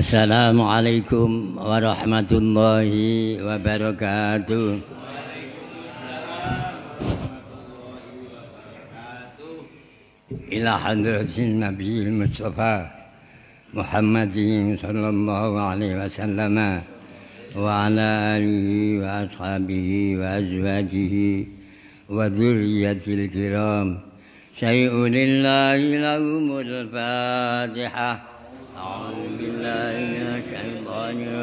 السلام عليكم ورحمة الله وبركاته إلى حضرة النبي المصطفى محمد صلى الله عليه وسلم وعلى آله وأصحابه وأزواجه وذرية الكرام شيء لله لهم الفاتحة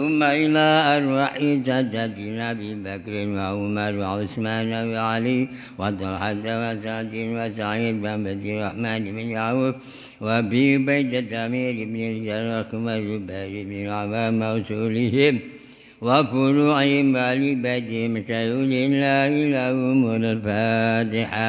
ثم إلى أرواح جدتنا أبي بكر وعمر وعثمان وعلي وطلحة وسعد وسعيد بن عبد الرحمن بن عوف وأبي بيدة أمير بن الجراح وزبير بن العوام وسولهم وفروعهم ولبيتهم شيء لله لهم الفاتحة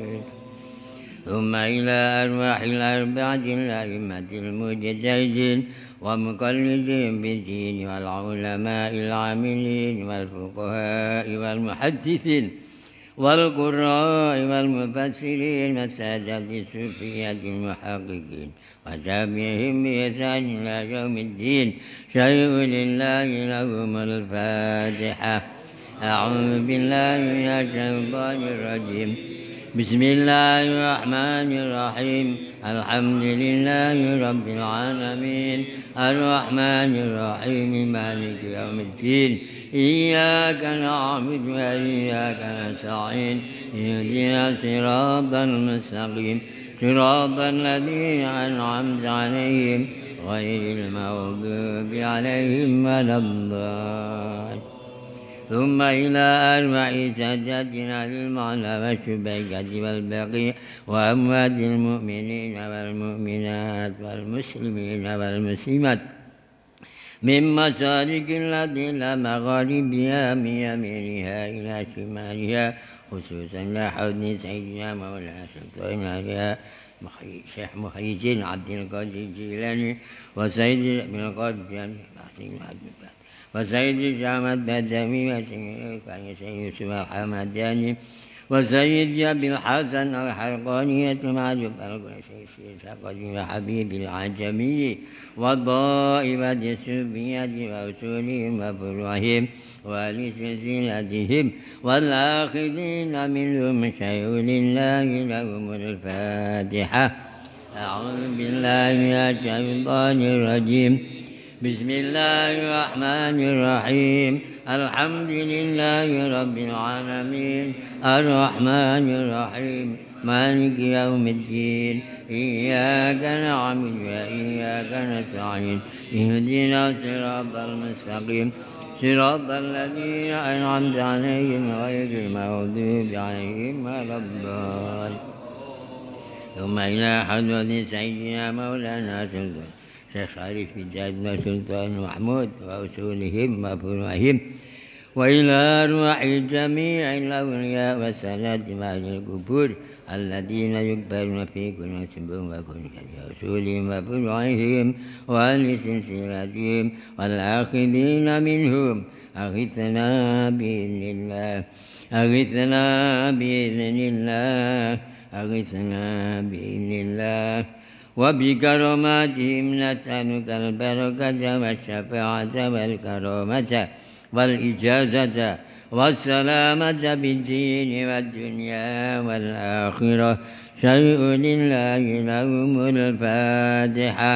ثم إلى أرواح الأربعة الأئمة المجتهدين ومقلدين بالدين والعلماء العاملين والفقهاء والمحدثين والقراء والمفسرين والسادة الصوفية المحققين وتابعهم بإحسان إلى يوم الدين شيء لله لهم الفاتحة أعوذ بالله من الشيطان الرجيم بسم الله الرحمن الرحيم الحمد لله رب العالمين الرحمن الرحيم مالك يوم الدين إياك نعبد وإياك نستعين اهدنا صراطا المستقيم صراط الذين أنعمت عليهم غير المغضوب عليهم ولا الضالين ثم إلى أربع سجدنا للمعنى والشبيكة والبقيع وأموات المؤمنين والمؤمنات والمسلمين والمسلمات من مسالك التي إلى مغاربها من يمينها إلى شمالها خصوصا لحضن سيدنا مولانا سلطان عليها شيخ محي الدين عبد القادر الجيلاني وسيد بن القادر الجيلاني وزيد جامد بالدم وسيد حمداني يعني، وزيد بالحسن الحرقانية المعجب القديم حبيب العجمي وضائبة السبية وأصولهم وفروعهم ولسلسلتهم والآخذين منهم شيء لله لهم الفاتحة أعوذ بالله من الشيطان الرجيم بسم الله الرحمن الرحيم الحمد لله رب العالمين الرحمن الرحيم مالك يوم الدين إياك نعبد وإياك نستعين اهدنا الصراط المستقيم صراط الذين أنعمت عليهم غير المغضوب عليهم ولا الضالين ثم إلى حضرة سيدنا مولانا سلطان شيخ علي في جادنا سلطان محمود وأصولهم وفروعهم وإلى أرواح جميع الأولياء والسادات أهل القبور الذين يكبرون في كنوتهم وكنوت رسولهم وفروعهم وأهل سلسلتهم والآخذين منهم أغثنا بإذن الله أغثنا بإذن الله أغثنا بإذن الله وبكراماتهم نسألك البركة والشفاعة والكرامة والإجازة والسلامة بالدين والدنيا والآخرة شيء لله لهم الفاتحة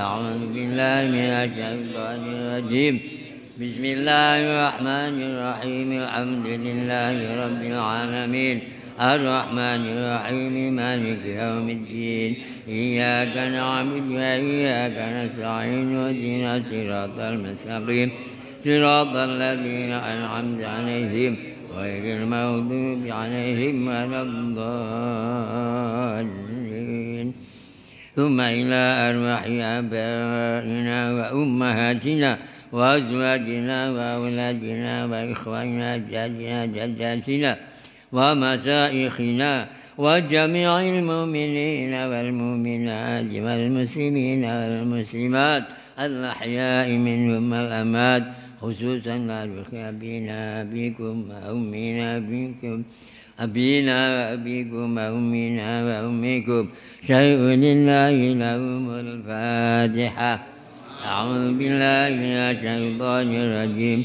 أعوذ بالله من الشيطان الرجيم بسم الله الرحمن الرحيم الحمد لله رب العالمين الرحمن الرحيم مالك يوم الدين إياك نعبد وإياك نستعين واهدنا صراط المستقيم صراط الذين أنعمت عليهم غير المغضوب عليهم ولا الضالين ثم إلى أرواح آبائنا وأمهاتنا وأزواجنا وأولادنا وإخواننا جدنا جداتنا ومشايخنا وجميع المؤمنين والمؤمنات والمسلمين والمسلمات الأحياء منهم الأمات خصوصا أبينا أبيكم وأمينا بكم أبينا وأبيكم وأمينا وأمكم شيء لله لهم الفاتحة أعوذ بالله من الشيطان الرجيم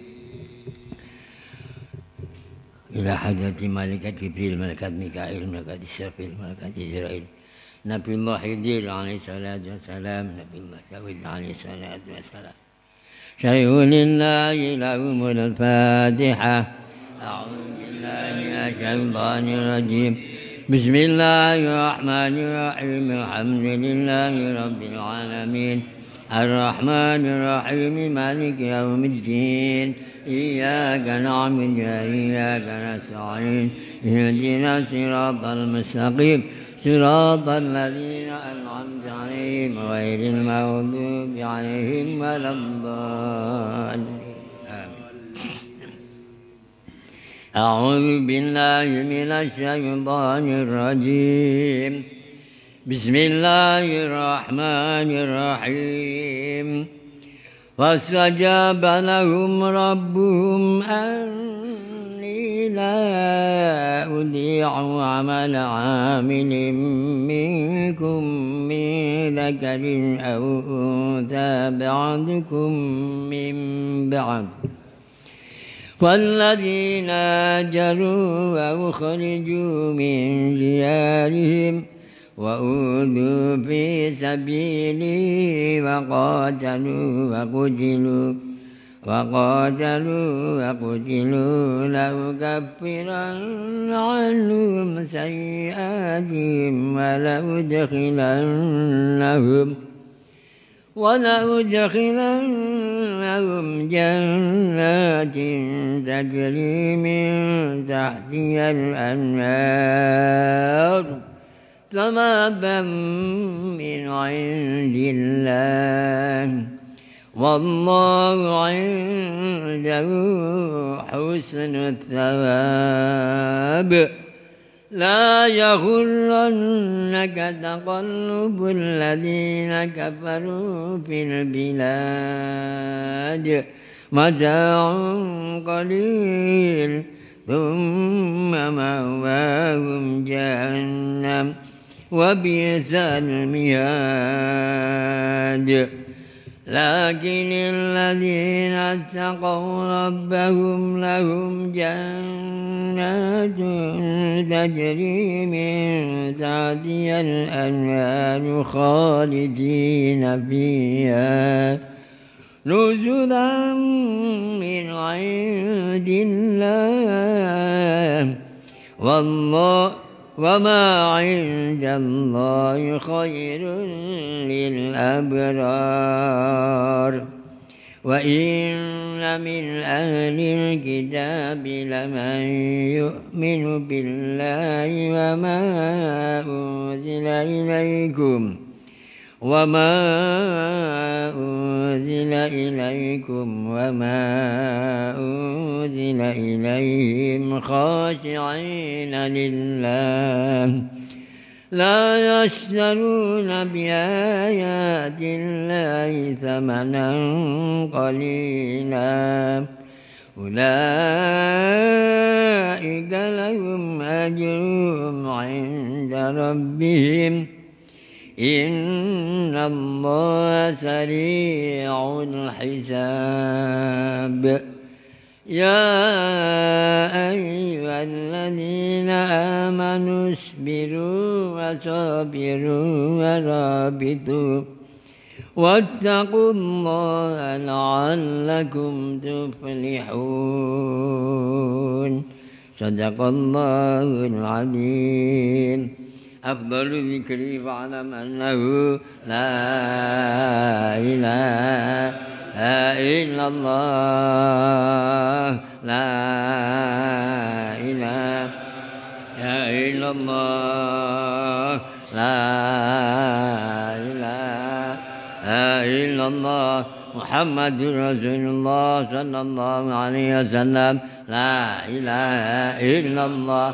إلى حضرة ملكة جبريل ملكة ميكائيل ملكة إسرافيل ملكة إسرائيل نبي الله يدير عليه الصلاة والسلام نبي الله داود عليه الصلاة والسلام شيء لله لهم الفاتحة أعوذ بالله من الشيطان الرجيم بسم الله الرحمن الرحيم الحمد لله رب العالمين الرحمن الرحيم مالك يوم الدين إياك نعبد وإياك نستعين اهدنا صراط المستقيم صراط الذين أنعمت عليهم غير المغضوب عليهم ولا الضالين أعوذ بالله من الشيطان الرجيم بسم الله الرحمن الرحيم فاستجاب لهم ربهم أني لا أضيع عمل عامل منكم من ذكر أو أنثى بعضكم من بعض والذين هاجروا وأخرجوا من ديارهم ۖ وأوذوا في سبيلي وقاتلوا وقتلوا وقاتلوا وقتلوا لأكفرن عنهم سيئاتهم ولأدخلنهم ولأدخلنهم جنات تجري من تحتها الأنهار ثوابا من عند الله والله عنده حسن الثواب لا يغرنك تقلب الذين كفروا في البلاد متاع قليل ثم مأواهم جهنم وبئس المهاد لكن الذين اتقوا ربهم لهم جنات تجري من تحتها الأنهار خالدين فيها نزلا من عند الله والله وما عند الله خير للأبرار وإن من أهل الكتاب لمن يؤمن بالله وما أنزل إليكم ۖ وما أنزل إليكم وما أنزل إليهم خاشعين لله لا يشترون بآيات الله ثمنا قليلا أولئك لهم أجرهم عند ربهم إن الله سريع الحساب يا أيها الذين آمنوا اصبروا وصابروا ورابطوا واتقوا الله لعلكم تفلحون صدق الله العظيم أفضل ذكري فاعلم أنه لا إله إلا الله لا إله إلا الله لا إله إلا الله محمد رسول الله صلى الله عليه وسلم لا إله إلا الله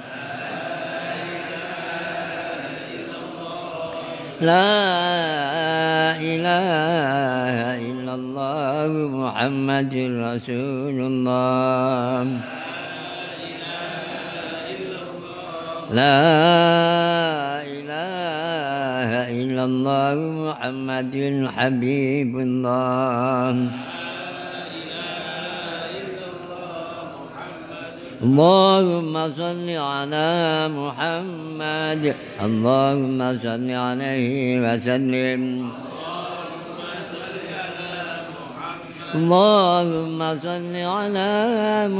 لا إله إلا الله محمد رسول الله لا إله إلا الله محمد حبيب الله اللهم صل على محمد اللهم صل عليه وسلم اللهم صل على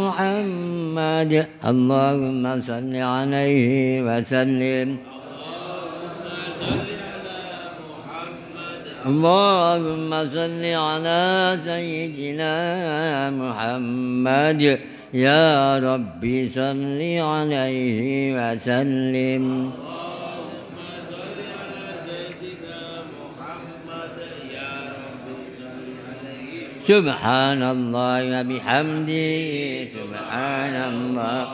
محمد اللهم صل عليه وسلم اللهم صل على سيدنا محمد يا رب صل عليه وسلم سبحان الله وبحمده سبحان الله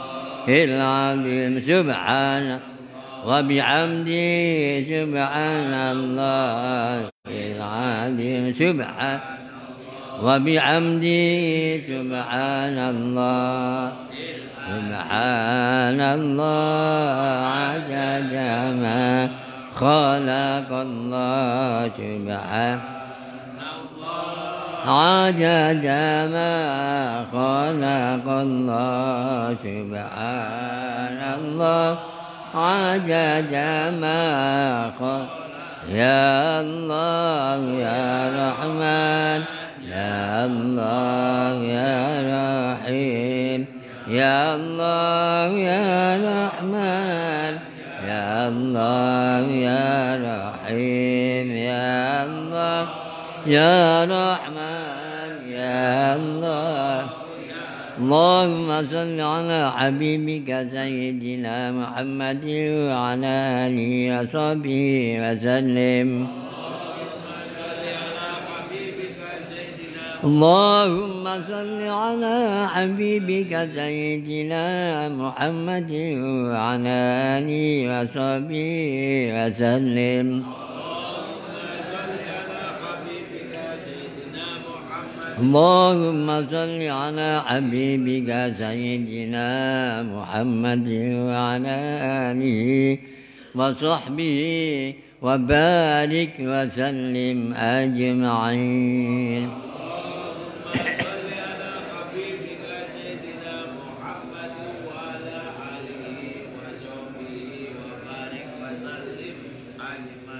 العظيم سبحان وبحمده سبحان الله العظيم سبحان وبحمده سبحان الله سبحان الله عدد ما خلق الله الله عدد ما خلق الله سبحان الله عدد ما خلق يا الله يا رحمن الله يا رحيم يا الله يا رحمن يا الله يا رحيم يا الله يا رحمن يا الله اللهم صل على حبيبك سيدنا محمد وعلى آله وصحبه وسلم اللهم صل على حبيبك سيدنا محمد وعلى آله وصحبه وسلم اللهم صل على حبيبك سيدنا محمد وعلى آله وصحبه وبارك وسلم أجمعين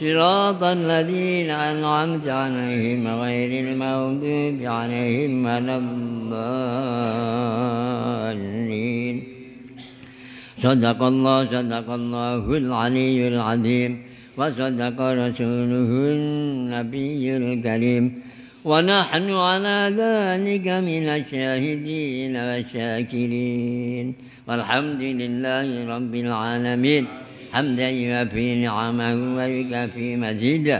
صراط الذين أنعمت عليهم غير المغضوب عليهم ولا الضالين صدق الله صدق الله العلي العظيم وصدق رسوله النبي الكريم ونحن على ذلك من الشاهدين والشاكرين والحمد لله رب العالمين حمدا يوفي نعمه ويكفي مزيده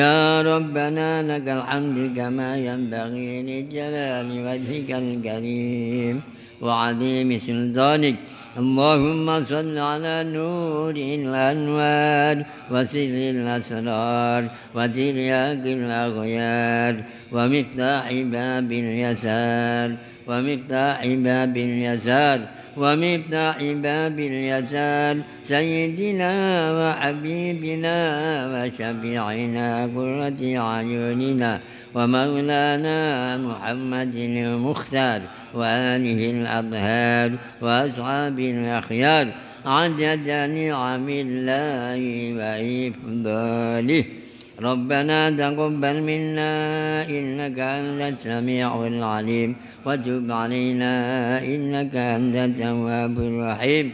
يا ربنا لك الحمد كما ينبغي لجلال وجهك الكريم وعظيم سلطانك اللهم صل على نور الأنوار وسر الأسرار وترياق الأغيار ومفتاح باب اليسار ومفتاح باب اليسار ومتع باب اليسار سيدنا وحبيبنا وشفيعنا قرة عيوننا ومولانا محمد المختار وآله الأطهار وأصحاب الأخيار عدد نعم الله وإفضاله ربنا تقبل منا إنك أنت السميع العليم وتب علينا إنك أنت التواب الرحيم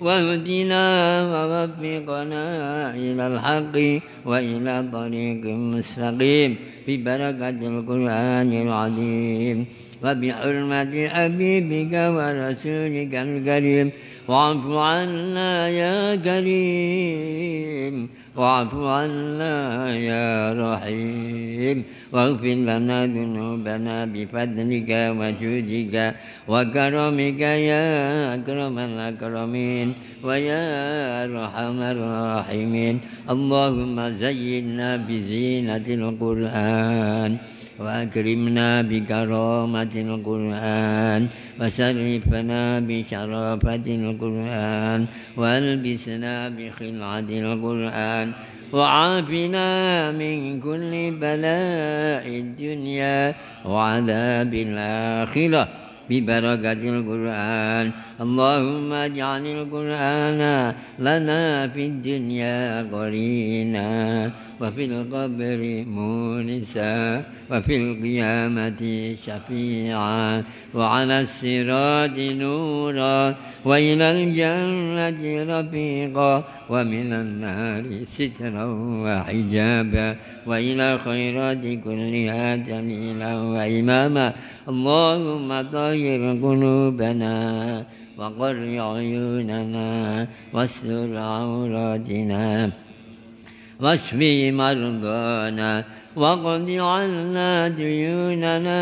واهدنا ووفقنا إلى الحق وإلى طريق مستقيم ببركة القرآن العظيم وبحرمة حبيبك ورسولك الكريم واعف عنا يا كريم واعف عنا يا رحيم واغفر لنا ذنوبنا بفضلك وجودك وكرمك يا أكرم الأكرمين ويا أرحم الراحمين اللهم زينا بزينة القرآن وأكرمنا بكرامة القرآن وشرفنا بشرافة القرآن وألبسنا بخلعة القرآن وعافنا من كل بلاء الدنيا وعذاب الآخرة ببركة القرآن اللهم اجعل القرآن لنا في الدنيا قرينا وفي القبر مونسا وفي القيامة شفيعا وعلى الصراط نورا وإلى الجنة رفيقا ومن النار سترا وحجابا وإلى الخيرات كلها جليلا وإماما اللهم طهر قلوبنا وقر عيوننا واستر عوراتنا واشف مرضانا واقض عنا ديوننا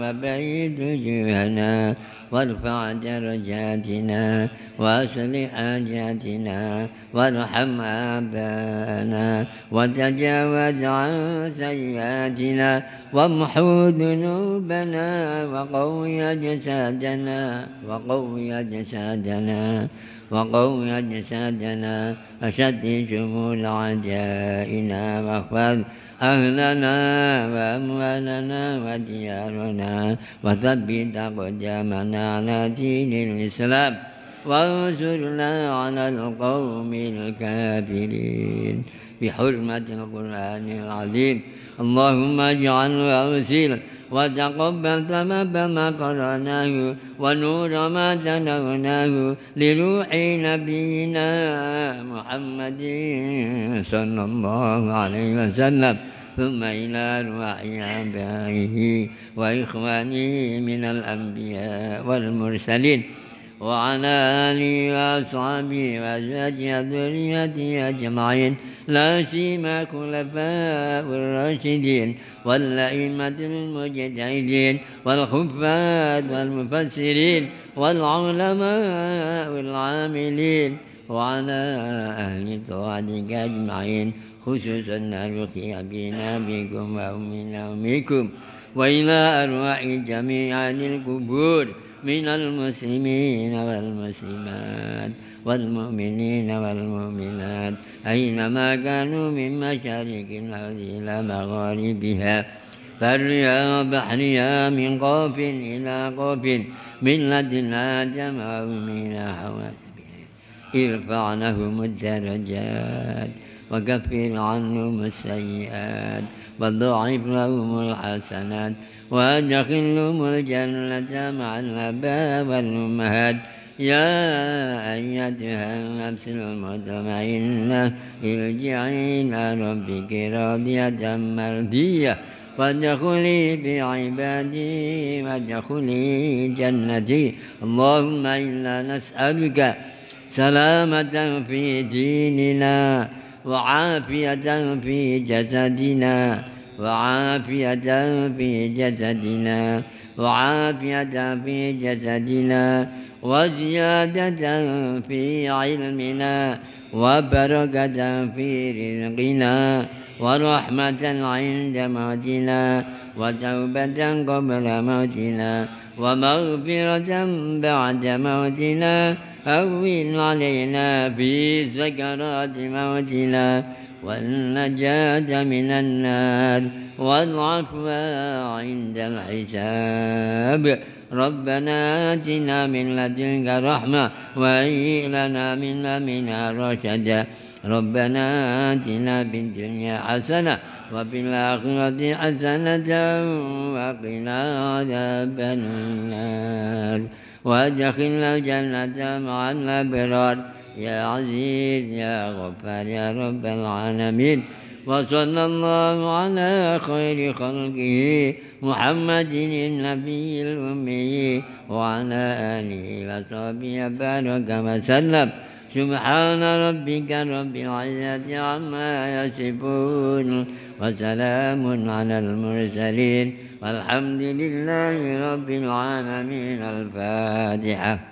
وبعد وجوهنا وارفع درجاتنا واصلح حاجاتنا وارحم آباءنا وتجاوز عن سيئاتنا وامحو ذنوبنا وقوي جسادنا وقوي جسادنا وقوي أجسادنا وشد شمول عدائنا واخفض أهلنا وأموالنا وديارنا وثبت قدامنا على دين الإسلام وانصرنا على القوم الكافرين بحرمة القرآن العظيم اللهم اجعل وأرسل وتقبل سبب ما قرأناه ونور ما تلوناه لروح نبينا محمد صلى الله عليه وسلم ثم إلى أرواح آبائه وإخوانه من الأنبياء والمرسلين وعلى آله وأصحابه وأزواجه وذريته أجمعين لا سيما خلفاء الراشدين والأئمة المجتهدين والخفاة والمفسرين والعلماء العاملين وعلى أهل طاعتك أجمعين خصوصا أرقي بنا بكم وأمنا ومنكم وإلى أرواح جميع القبور من المسلمين والمسلمات والمؤمنين والمؤمنات أينما كانوا من مشارق الأرض إلى مغاربها برها وبحرها من قوف إلى قوف من لدن آدم ومن حواس ارفع لهم الدرجات وكفر عنهم السيئات وضعف لهم الحسنات وادخلهم الجنة مع الأباء والأمهات يا أيتها النفس المطمئنة ارجعي إلى ربك راضية مرضية وادخلي بعبادي وادخلي جنتي اللهم إنا نسألك سلامة في ديننا وعافية في جسدنا وعافية في جسدنا وعافية في جسدنا وزيادة في علمنا وبركة في رزقنا ورحمة عند موتنا وتوبة قبل موتنا ومغفرة بعد موتنا هون علينا في سكرات موتنا والنجاة من النار والعفو عند الحساب ربنا آتنا من لدنك رحمة وهيئ لنا من أمرنا رشدا ربنا آتنا في الدنيا حسنة وفي الآخرة حسنة وقنا عذاب النار وأدخلنا الجنة مع الأبرار يا عزيز يا غفار يا رب العالمين وصلى الله على خير خلقه محمد النبي الأمي وعلى آله وصحبه بارك وسلم سبحان ربك رب العزة عما يصفون وسلام على المرسلين والحمد لله رب العالمين الفاتحة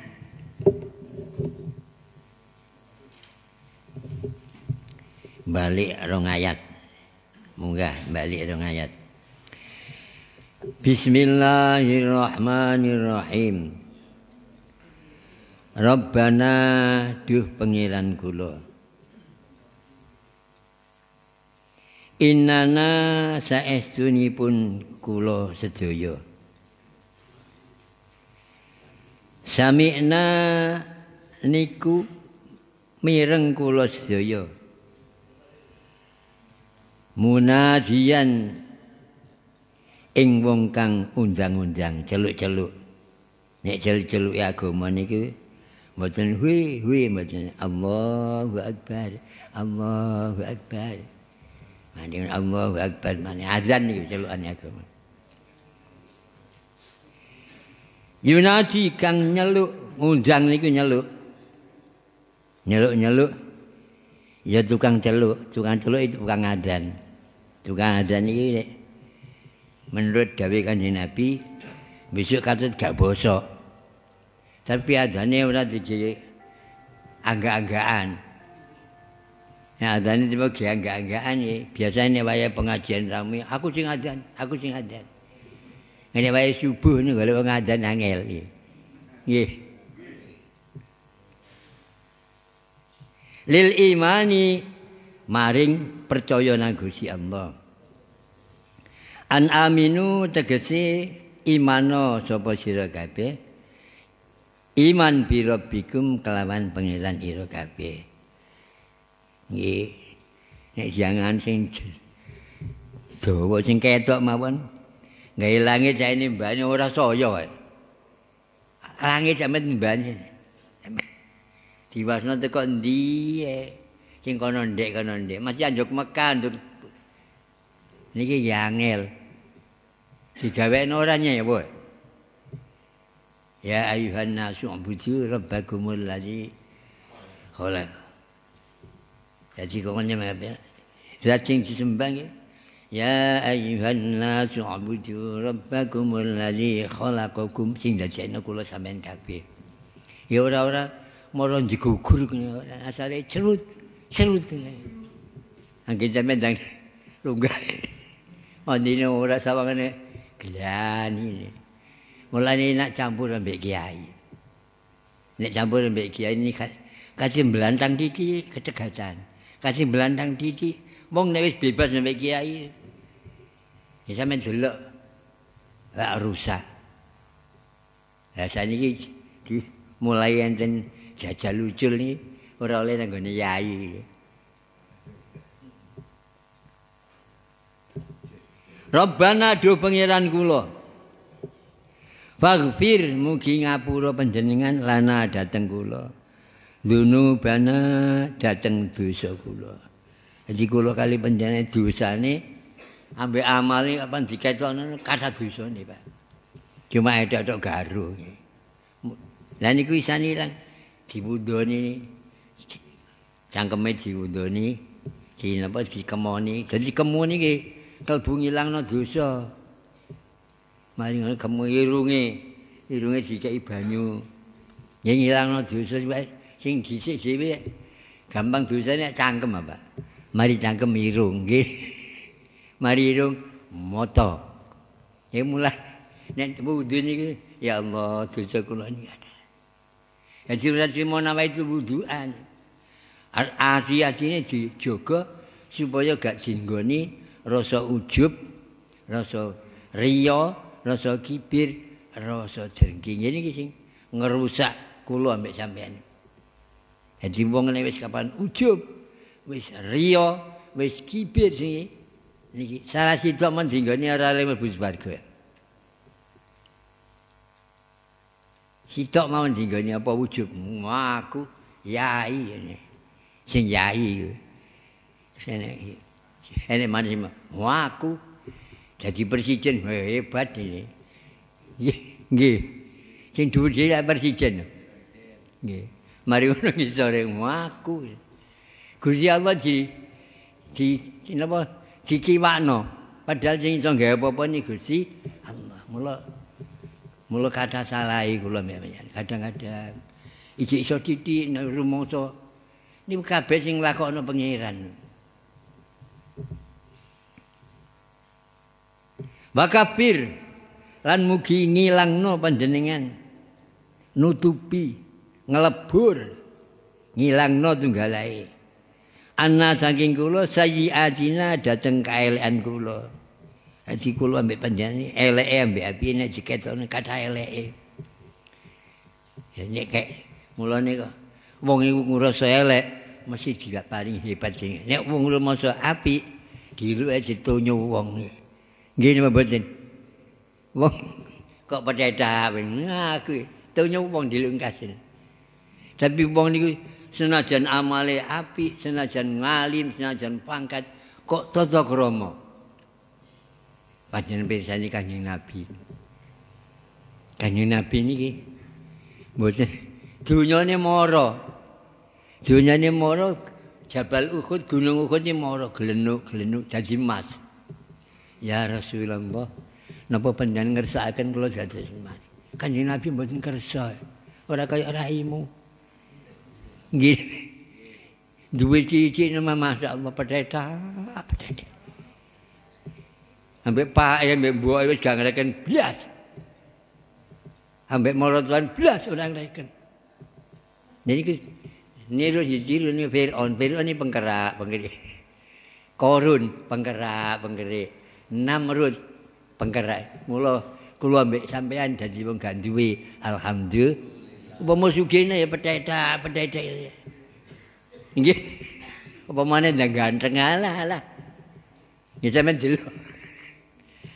balik rong ayat munggah balik rong ayat Bismillahirrahmanirrahim Rabbana duh pengilan kula Innana saestuni pun kula sedaya Sami'na niku mireng kula sedaya munadian ing wong kang undang-undang celuk-celuk nek celuk-celuk ya agama niku mboten hui hui mboten Allahu akbar Allahu akbar mani Allahu akbar mani azan niku celukane agama Yunadi kang nyeluk undang niku nyeluk nyeluk-nyeluk ya tukang celuk tukang celuk itu tukang adan tukang azan ini menurut dawe kanjeng nabi besok katut gak bosok tapi azannya udah dijadi angga-anggaan Ya adzan itu bagi angga-anggaan ya. Biasanya waya pengajian ramai. Aku sing adzan, aku sing adzan. Ini waya subuh ini kalau pengajian angel ya. Ya. Lil imani maring percaya nang Gusti Allah. An aminu tegese imano sapa sira kabeh. Iman bi rabbikum kelawan pangeran ira kabeh. Nggih. Nek jangan sing dawa sing ketok mawon. Gaya langit saya ini banyak orang soyo. Langit saya ini banyak. Diwasna itu kondi ya. sing kono ndek kono ndek mati anjuk Mekah ndur niki ya angel digawekno orangnya ya boy ya ayuhan nasu ambuju rabbakumul ladzi khalaq Ya kok ngene mbe zat sing disembang ya ayuhan nasu ambuju rabbakumul ladzi khalaqakum sing dadekno kula sampean kabeh ya ora-ora moro njegugur asale cerut seru tenan. Angge jaman dang lunggah. Wandine ora sawangane gelan ini. Mulane nak campur ambek kiai. Nek campur ambek kiai ini kasih belantang titi kecegatan. Kasih belantang titi wong nek wis bebas ambek kiai. Ya sampean delok lak rusak. Lah saiki mulai enten jajal lucul niki ora oleh nang gone yai. Rabbana do pengiran kula. Faghfir mugi ngapura panjenengan lana dateng kula. Dunubana dateng dosa kula. Jadi kula kali panjenengan dosane ambek amale apa diketokno kata dosane, Pak. Cuma ada tok garu. Lah niku isane ilang dibundoni cangkeme diundoni dinapa dikemoni dadi kemoni iki kalbu ilangno dosa Mari maring kemu irunge irunge dikeki banyu yen ilangno dosa sing dhisik dhewe gampang dosane cangkem apa mari cangkem irung nggih mari irung moto ya mulai nek wudu niki ya Allah dosa kula niki ya jurusan simo nama itu wuduan Asi-asine dijaga supaya gak jinggoni rasa ujub, rasa riya, rasa kibir, rasa jengki. Ngene iki sing ngerusak kula ambek sampean. Dadi wong nek wis kapan ujub, wis riya, wis kibir sing iki salah sida menjinggoni ora le mlebu swarga. Sitok mau jinggoni apa ujub? Aku yai ini. sing yai sene ene mari mu aku dadi presiden hebat ini nggih sing dhuwur dhewe presiden nggih mari ngono iki sore mu aku Gusti Allah di di napa dikiwakno padahal sing iso gawe apa-apa ni Gusti Allah mula mula kata salah iku lho kadang-kadang iki iso titik rumoso -kadang, niku kabeh sing lakono pengiran Wakafir lan mugi ngilangno panjenengan nutupi ngelebur ngilangno tunggalae ana saking kula sayyi'atina dhateng kaelekan kula dadi kula ambek panjenengan eleke ambek api nek diketone kata eleke ya nek mulane kok wong iku ngrasa elek mesti dilak paling hebat jenenge nek wong rumoso apik diluke ditunyu wong ngene mboten wong kok padha ngaku tunyu wong diluke kasil tapi wong niku senajan amale apik senajan ngalim senajan pangkat kok tata krama panjenengan pirsani kanjeng nabi kanjeng nabi niki mboten dunyane mara Dunyane moro Jabal Uhud, Gunung Uhud ini moro gelenuk-gelenuk jadi emas. Ya Rasulullah, napa panjenengan ngersakaken kula jadi emas? Kanjeng Nabi mboten kersa. Ora kaya rahimu. Nggih. dua cici nama Masya Allah pedeta, pedeta. Ambek pak ya ambek buah itu gak ngerekan, belas. Ambek moro belas orang ngerekan, Jadi Niru jijiru ni Fir'aun. Fir'aun ni penggerak, penggerik. Korun, penggerak, penggerik. Namrud, penggerak. Mula kulu ambik sampean dan jibung gantui. Alhamdulillah. Upama sugena ya, pedaidak, pedaidak. Ini, upamu ini dah ganteng, alah, alah. Ini sampean dulu.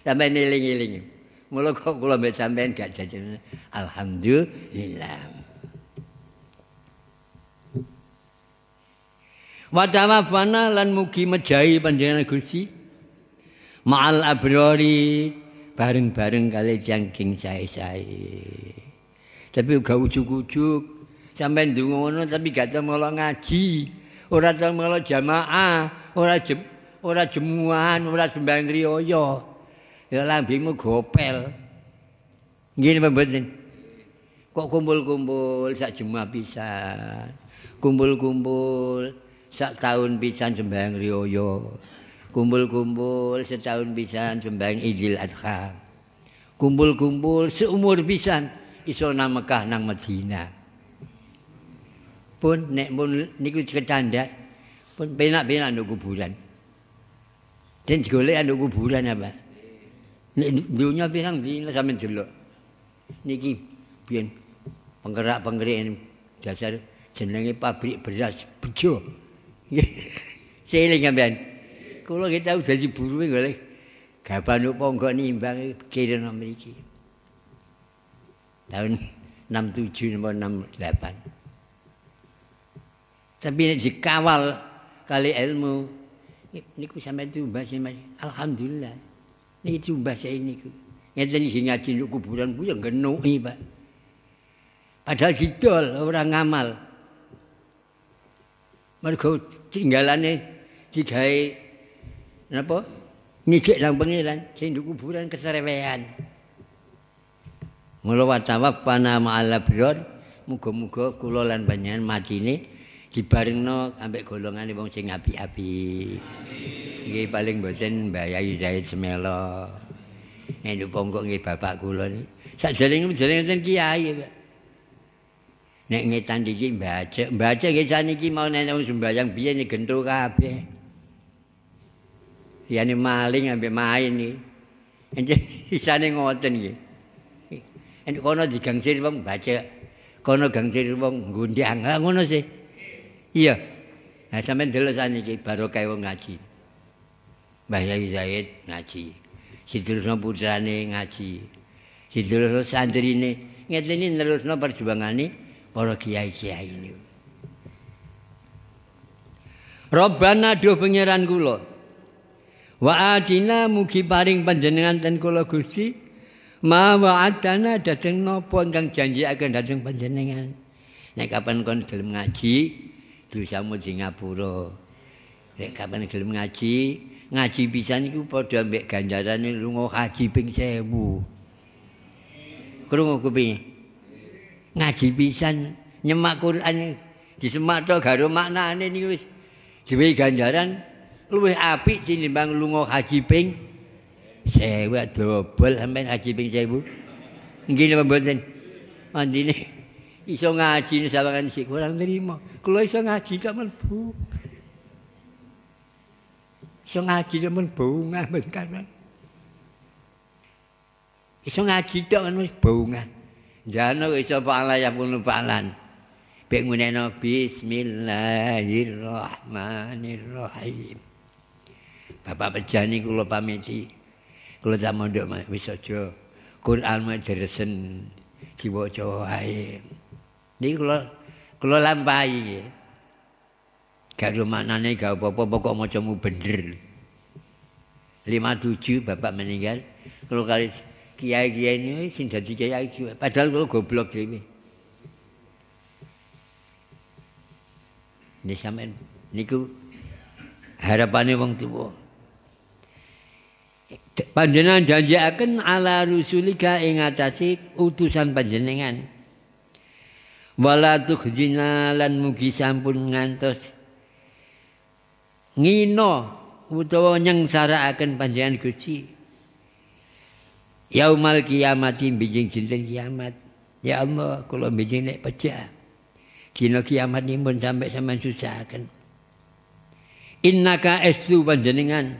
Sampean niling-niling. Mula kok kulu ambik sampean gak jajan. Alhamdulillah. watawafana lan mugi mejai panjenengan Gusti ma'al abrori bareng-bareng kali jangking sae-sae tapi uga ujug-ujug sampai ndungu ngono tapi gak tau melok ngaji ora tau melok jamaah ora ora jemuan ora sembang riyo ya lambimu gopel ngene pembetin kok kumpul-kumpul sak jemaah pisan kumpul-kumpul sak taun pisan sembahyang riyo kumpul-kumpul setahun pisan sembahyang idil adha kumpul-kumpul seumur pisan iso nang Mekah nang Madinah pun nek pun niku kecanda pun penak-penak nang kuburan den golek nang kuburan apa nek dunya pinang di sampe delok niki biyen penggerak-penggerak dasar jenenge pabrik beras bejo Seling sampean. Kula ge tau dadi buruwe golek gaban opo nimbang e kira mriki. Tahun 67 nomor 68. Tapi nek dikawal kali ilmu niku sampean tumbas e, mas. Alhamdulillah. Niki tumbas saya e niku. Ngeten iki ngaji kuburan ku ya genuki, Pak. Padahal didol orang ngamal. mergo tinggalane digawe napa ngijik nang pengiran sing kuburan keserewean mulo wacawa panama ala bron muga-muga kula lan panjenengan matine dibarengno ambek golongan wong sing api-api nggih paling mboten mbayai dai semelo nek nggo nggih bapak kula niki sakjane jenenge kiai Pak Nek ngetan iki mbaje, mbaje nggih saniki mau nek wong sembayang piye ni gentu kabeh. Yani maling ambek main iki. Enjen isane ngoten iki. Enek kono digang sir wong mbaje. Kono gang sir wong ngundang. Ha ngono sih. Iya. Nah sampean delok saniki baro kae wong ngaji. Mbah Yai Zaid ngaji. Sidrusno putrane ngaji. Sidrusno santrine ngeteni nerusno perjuangane. ini. para kiai-kiai ini. Robbana duh pengiran kula. Wa atina mugi paring panjenengan ten kula Gusti. Ma wa atana dateng nopo ingkang janji akan dateng panjenengan. Nek kapan kon gelem ngaji, dosamu di Singapura. Nek kapan gelem ngaji, ngaji pisan iku padha ambek ganjaran lunga haji ping 1000. Krungu kuping. ngaji pisan nyemak Quran disemak to garo maknane niku wis diwe ganjaran luwih apik tinimbang lunga haji ping sewu dobel sampean haji ping sewu nggih napa mboten mandine iso ngaji sawangan sik kurang nrimo kula iso ngaji kok mlebu iso ngaji kok mlebu ngamben kan iso ngaji tok kan wis bungah jano iso pala ya punu palan pengunena bismillahirrahmanirrahim bapak pejani kula pamiti kula zaman ndok wis aja Quran madrasen diwaca wae niki kula kula lampahi gak ada maknanya gak apa-apa pokok macamu bener 57 bapak meninggal kalau kali kiai-kiai ini sing dadi kiai kiai padahal kalau goblok dhewe ini, ini sampean niku harapane wong tuwa panjenengan janjiaken ala rusulika ing atase utusan panjenengan wala tukhzina lan mugi sampun ngantos ngino utawa nyengsaraaken panjenengan gusti Yaumal kiamati bijing cinten kiamat. Ya Allah, kalau bijing naik pecah. Kino kiamat ini pun sampai sama susahkan. Innaka estu panjenengan.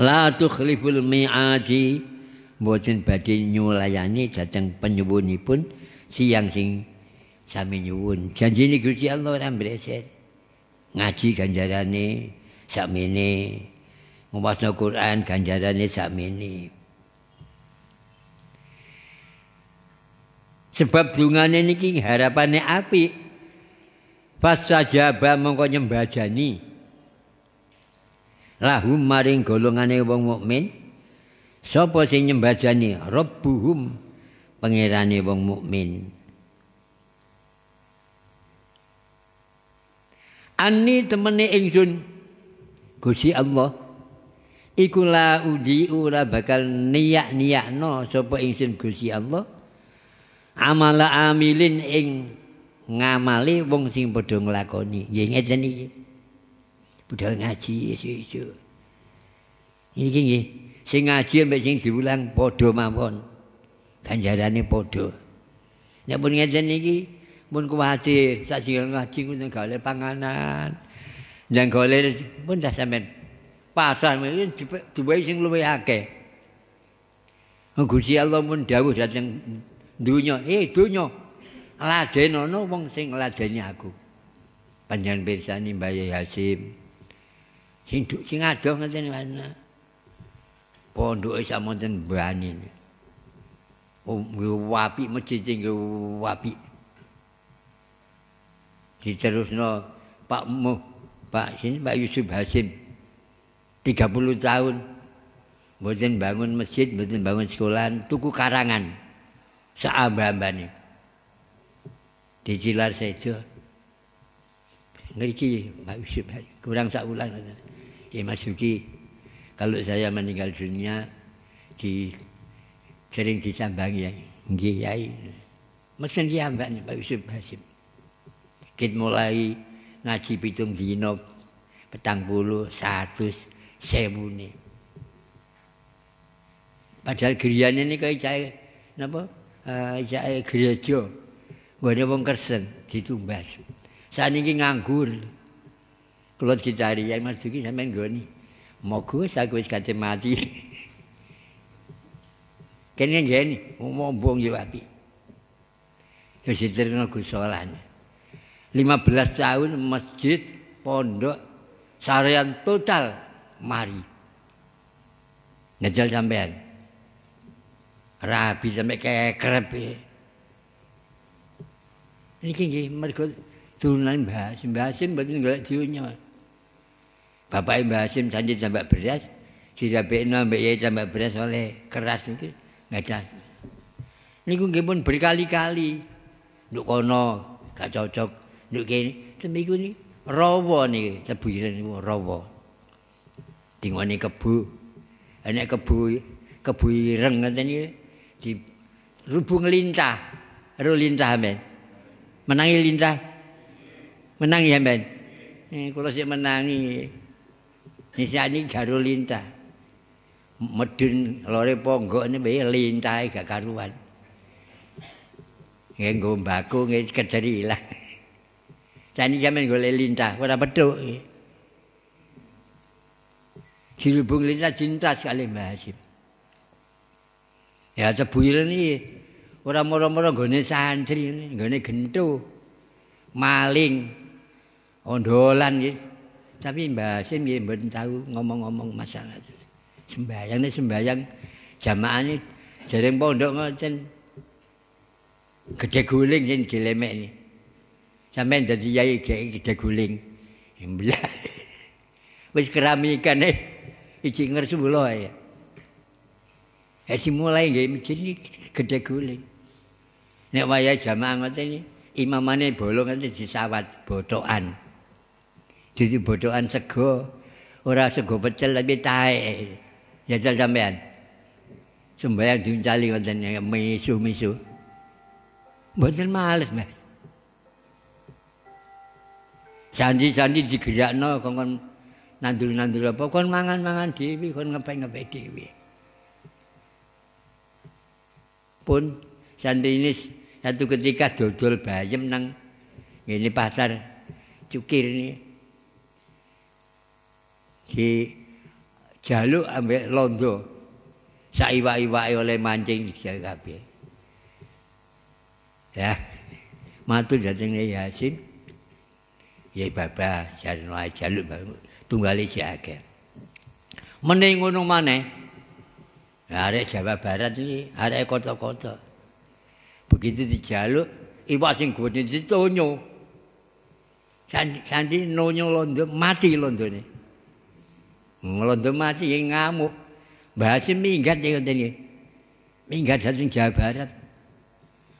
La tukhliful mi'ati. Mboten badhe nyulayani dateng penyuwunipun siang sing sami nyuwun. ini Gusti Allah ora mbreset. Ngaji ganjarane sakmene. Nguwasna Quran ganjarane sakmene. Sebab dungane niki harapane apik. Fasajaba mongko nyembajani. Lahum maring golongane wong mukmin. Sapa sing nyembajani Rabbuhum pangerane wong mukmin. Ani temene ingsun Gusti Allah ikulah uji ora bakal niat no sopo ingsun Gusti Allah amala amilin ing ngamali wong sing padha nglakoni ya ngeten iki budal ngaji iso-iso iki nggih sing ngaji mbek sing diulang padha mawon ganjarane padha nek pun ngeten iki mun kuwatir sak sing ngaji ku sing gawe panganan yang gawe pun dah sampean pasang iki dibe sing luwe akeh Gusti Allah mun dawuh dhateng dunya eh dunya ladenono wong sing ladeni aku panjenengan pirsani mbaye Hasim sing duk sing ngado ngene ana pondoke samonten brani um, wapi masjid sing wapi diterusno Pak Mu Pak sini Pak Yusuf Hasim 30 tahun mboten bangun masjid mboten bangun sekolah tuku karangan saamba-ambane. Dicilar sejo. Ngriki Mbak Yusuf kurang sak wulan. Ya masuki. Kalau saya meninggal dunia di sering disambangi ya. Nggih yai. Mesen mbah ambak Mbak Yusuf Hasim. Kit mulai ngaji pitung dino petang puluh, satus, sewu Padahal geriannya ini kayak cahaya, kenapa? isake eh, gereja gone wong kersen ditumbas saniki nganggur kula dicari ya mas iki sampean nggone moga saku wis kate mati kene ngene omong Ya, yo api yo sitirno gusolan 15 tahun masjid pondok sarean total mari ngejal sampean rabi sampe kekrep iki. Niki nggih mergo turunan Mbah Simbasin mboten golek jiwane. Bapak Mbah Sim janji sampe beres, dirabekno mbek yai sampe beres oleh keras niki ngada. Niku nggih pun berkali-kali nduk kono gak cocok nduk kene temiku niki rawa niki sebuyire niku rawa. Dingone kebu. Ana kebu kebu ireng ngene niki di rubung lintah ru lintah men menangi lintah menangi men eh, kalau saya menangi sisa ini garu lintah medun lore ponggok ini lintah gak karuan Nggak ngombaku, nggak kejeri lah. Jadi jaman gue lintah, pada peduk. Dilubung lintah cinta sekali Mbak Hasib. Ya cebuiran iya. Orang moro-moro gane santri, gane gento, maling, ondolan iya. Tapi Mbah Hasim iya mbeten tau ngomong-ngomong masalah itu. Sembayang iya sembayang, jamaahnya jaring pondok ngoten. Gede guling iya gilemek ini. Sampai jadi yai gede guling. Mbelah. Wis keramikan iya, eh. iji ngeresu buloh iya. Jadi mulai nggih masjid iki gedhe guling. Nek waya jamaah ngoten iki imamane bolong disawat botokan. Jadi botokan sego ora sego pecel tapi tae. Ya jal sampean. Sembayang diuncali ngoten ya misu-misu. Mboten males, Mas. Janji-janji digerakno kon nandur-nandur apa kon mangan-mangan Dewi, kon ngepek-ngepek Dewi. pun santrinis ini satu ketika dodol bayam nang ini pasar cukir ini di jalu ambek londo iwak iwa oleh mancing di jalgabe ya matur dateng ya yasin ya baba jalu jalu tunggali si akhir mending gunung mana Arek Jawa Barat iki, arek kota-kota. Begitu dijaluk, iwak sing gedhe ditonyo. Candi nonyo londo mati londone. Ngelondo mati ngamuk. Bahasa minggat ya ngoten iki. Minggat sing Jawa Barat.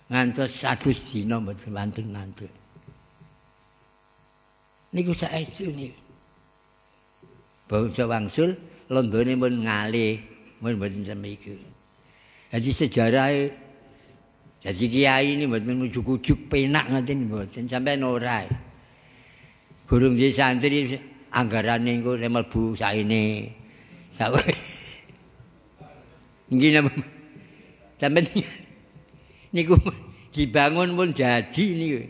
Ngantos satu dina mboten lantun ngantos. Niku saestu niku. Bangsa wangsul londone pun ngalih. mun mboten semiki. Jadi sejarah jadi kiai ini mboten mujuk-mujuk penak ngoten mboten sampean ora. Guru di santri anggaran ning kok nek mlebu saene. Nggih napa? Sampeyan niku dibangun pun jadi niku.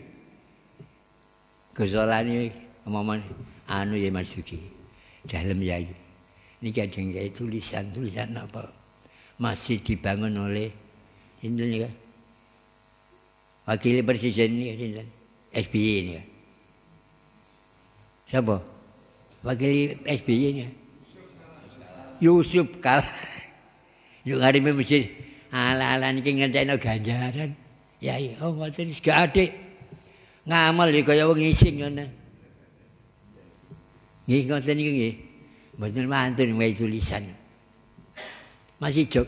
Gusolan iki anu ya Mas Sugi. Dalem niki ajeng gawe tulisan tulisan apa masih dibangun oleh ini nih ya. wakil presiden ini kan ya. SBY ini ya. siapa wakil SBY ini ya. Yusuf Kal yuk hari ini masjid ala-ala ini ngerti no ganjaran ya iya oh waktu ini gak ngamal ya kaya wong ngising ngisi ngerti ini ngerti Mboten mantun mek tulisan. Masih jok.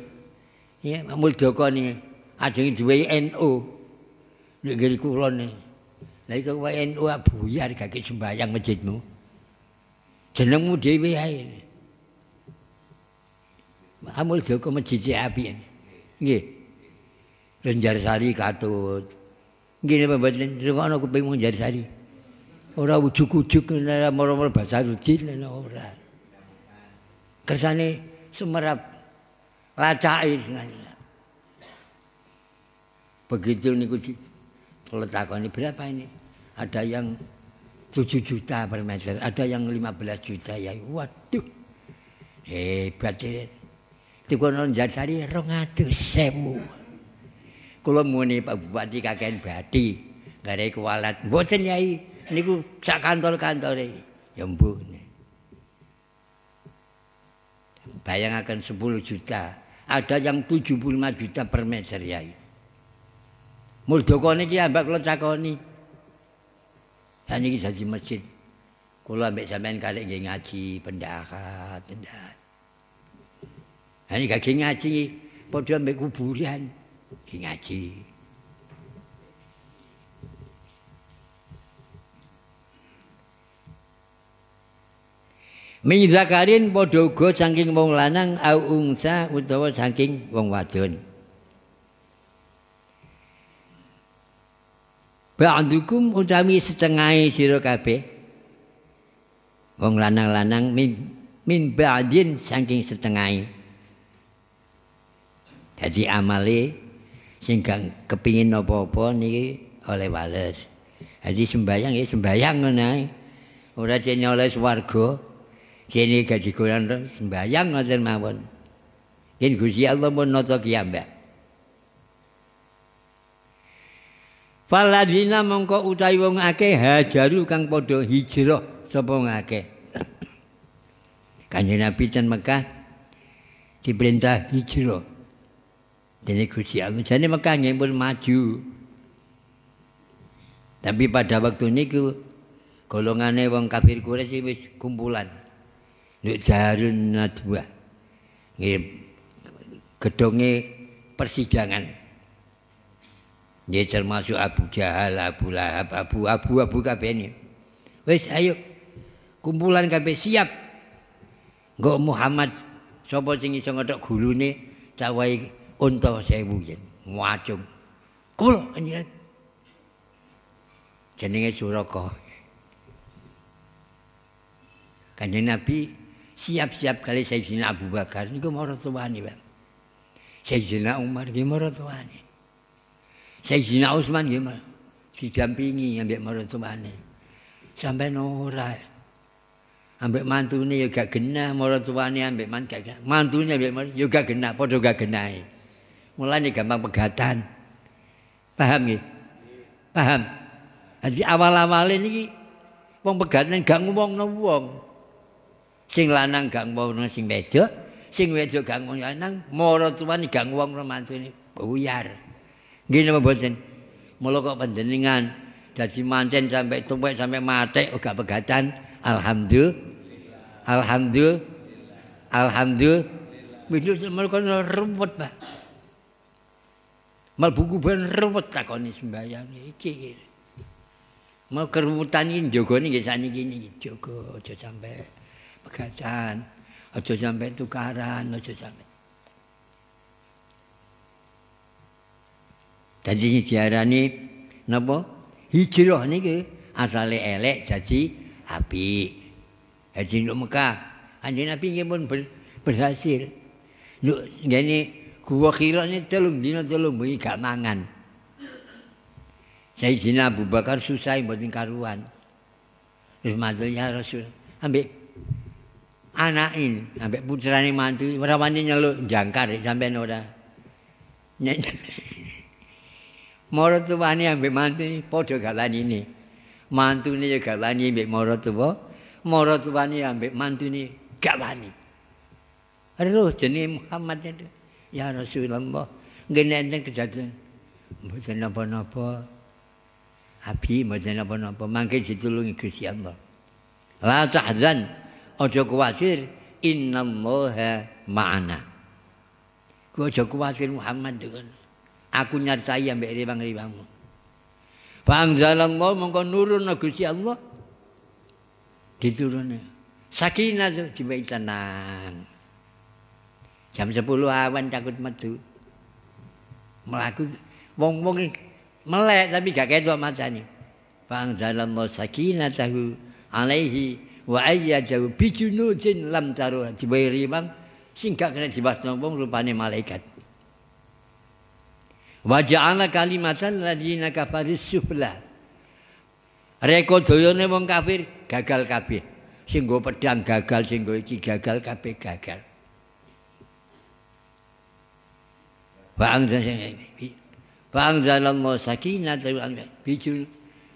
Ya, mamul doko ni ajeng duwe NU. Nek ngeri kula ni. Lah iku wae NU abuyar gak sembahyang masjidmu. Jenengmu dhewe ae. Mamul doko masjid api. Nggih. Renjar sari katut. Gini pembetulan, dirungkana kuping mengenjari sari. Orang ujuk-ujuk, orang-orang bahasa rujin, orang-orang. sumerap sumerep lacai begitu niku di ini berapa ini ada yang 7 juta per meter ada yang 15 juta ya waduh hebat ini dikono jadari rong aduh sewu kalau mau nih Pak Bupati kakek berarti gak ada kewalat bosen ya ini sak kantor-kantor ini yang bu bayangkan 10 juta ada yang 75 juta per meter ya muldoko ini ambak lo cakoni dan ini jadi masjid kalau ambek sampean kali ini ngaji pendahat pendahat ini gak ngaji podo ambek kuburan ngaji Min zakarin padha uga saking wong lanang au ungsa utawa saking wong wadon. Ba'dukum utami secengai sira kabeh. Wong lanang-lanang min min ba'din saking secengai. Dadi amale sing gak kepengin apa-apa niki oleh wales. Dadi sembayang ya sembayang ngene. Ora oleh warga. kene gaji kulon sembayang ngoten mawon. Yen Gusti Allah pun nata kiyambak. Faladina mongko utawi wong akeh hajaru kang padha hijrah sapa akeh. Kanjeng Nabi ten Mekah diperintah hijrah. Dene Gusti Allah jane Mekah pun maju. Tapi pada waktu niku golongane wong kafir Quraisy wis kumpulan. Nek jarun nadwa. Nggih gedonge persidangan. Nggih termasuk Abu Jahal, Abu Lahab, Abu Abu Abu kabeh ini. Wis ayo kumpulan kabeh siap. Nggo Muhammad sapa sing iso ngethok gulune cawai unta sewu yen. Muacung. Kul anjing. Jenenge Suraka. Kanjeng Nabi siap-siap kali Sayyidina Abu Bakar niku maratuwani, Pak. Sayyidina Umar nggih maratuwani. Sayyidina Utsman nggih didampingi ambek maratuwani. Sampai ora ambek mantune ya gak genah, maratuwani ambek man gak genah. Mantune ambek man ya gak genah, padha gak genahe. Mulane gampang pegatan. Paham nggih? Paham. Jadi awal-awal ini wong pegatan gak ngomong wong. sing lanang gang wong sing wedok sing wedok gang wong lanang mara tuwani gang wong mantune buyar nggih napa mboten mulo kok panjenengan dadi mancen sampe tuwek sampe mati ora pegatan alhamdulillah alhamdulillah alhamdulillah wis mulo kono rumput Pak. mal buku ben rumput takoni sembayang iki mau kerumutan ini jogo ini gak sani gini jogo sampai pegajan aja sampe tukaran aja sampe dadi diarani napa hijrah niki asale elek jadi api haji nduk Mekah anjen Nabi nggih pun berhasil nduk ngene gua kira ini telung dina telung bengi gak mangan saya jina Abu Bakar susah yang buatin karuan terus matanya Rasul ambil anak ini sampai putrane mantu, rawani nyeluk jangkar sampai noda. moro tuwane mantu ini podo galani ini mantu ini juga galani ambek moro bo moro mantu ambek galan ini Aduh jenis Muhammad itu ya Rasulullah ngene enten kejadian mboten napa-napa Abi mboten apa napa mangke ditulungi Gusti Allah la tahzan aja kuwatir innallaha ma'ana ku aja kuwatir Muhammad dengan aku nyarsai ambek riwang riwangmu fa anzalallahu mongko nurun Gusti Allah diturunnya sakinah tuh jam 10 awan takut metu melaku wong-wong melek tapi gak ketok matane Bang dalam mau tahu alaihi wa ayya jawu bijunu jin lam taruh diberi riman sehingga kena dibahas nombong rupanya malaikat wa ja'ala kalimatan ladina kafaris syuhla doyone wong kafir gagal kabeh singgo pedang gagal singgo iki gagal kabeh gagal wa anzalallahu sakinatan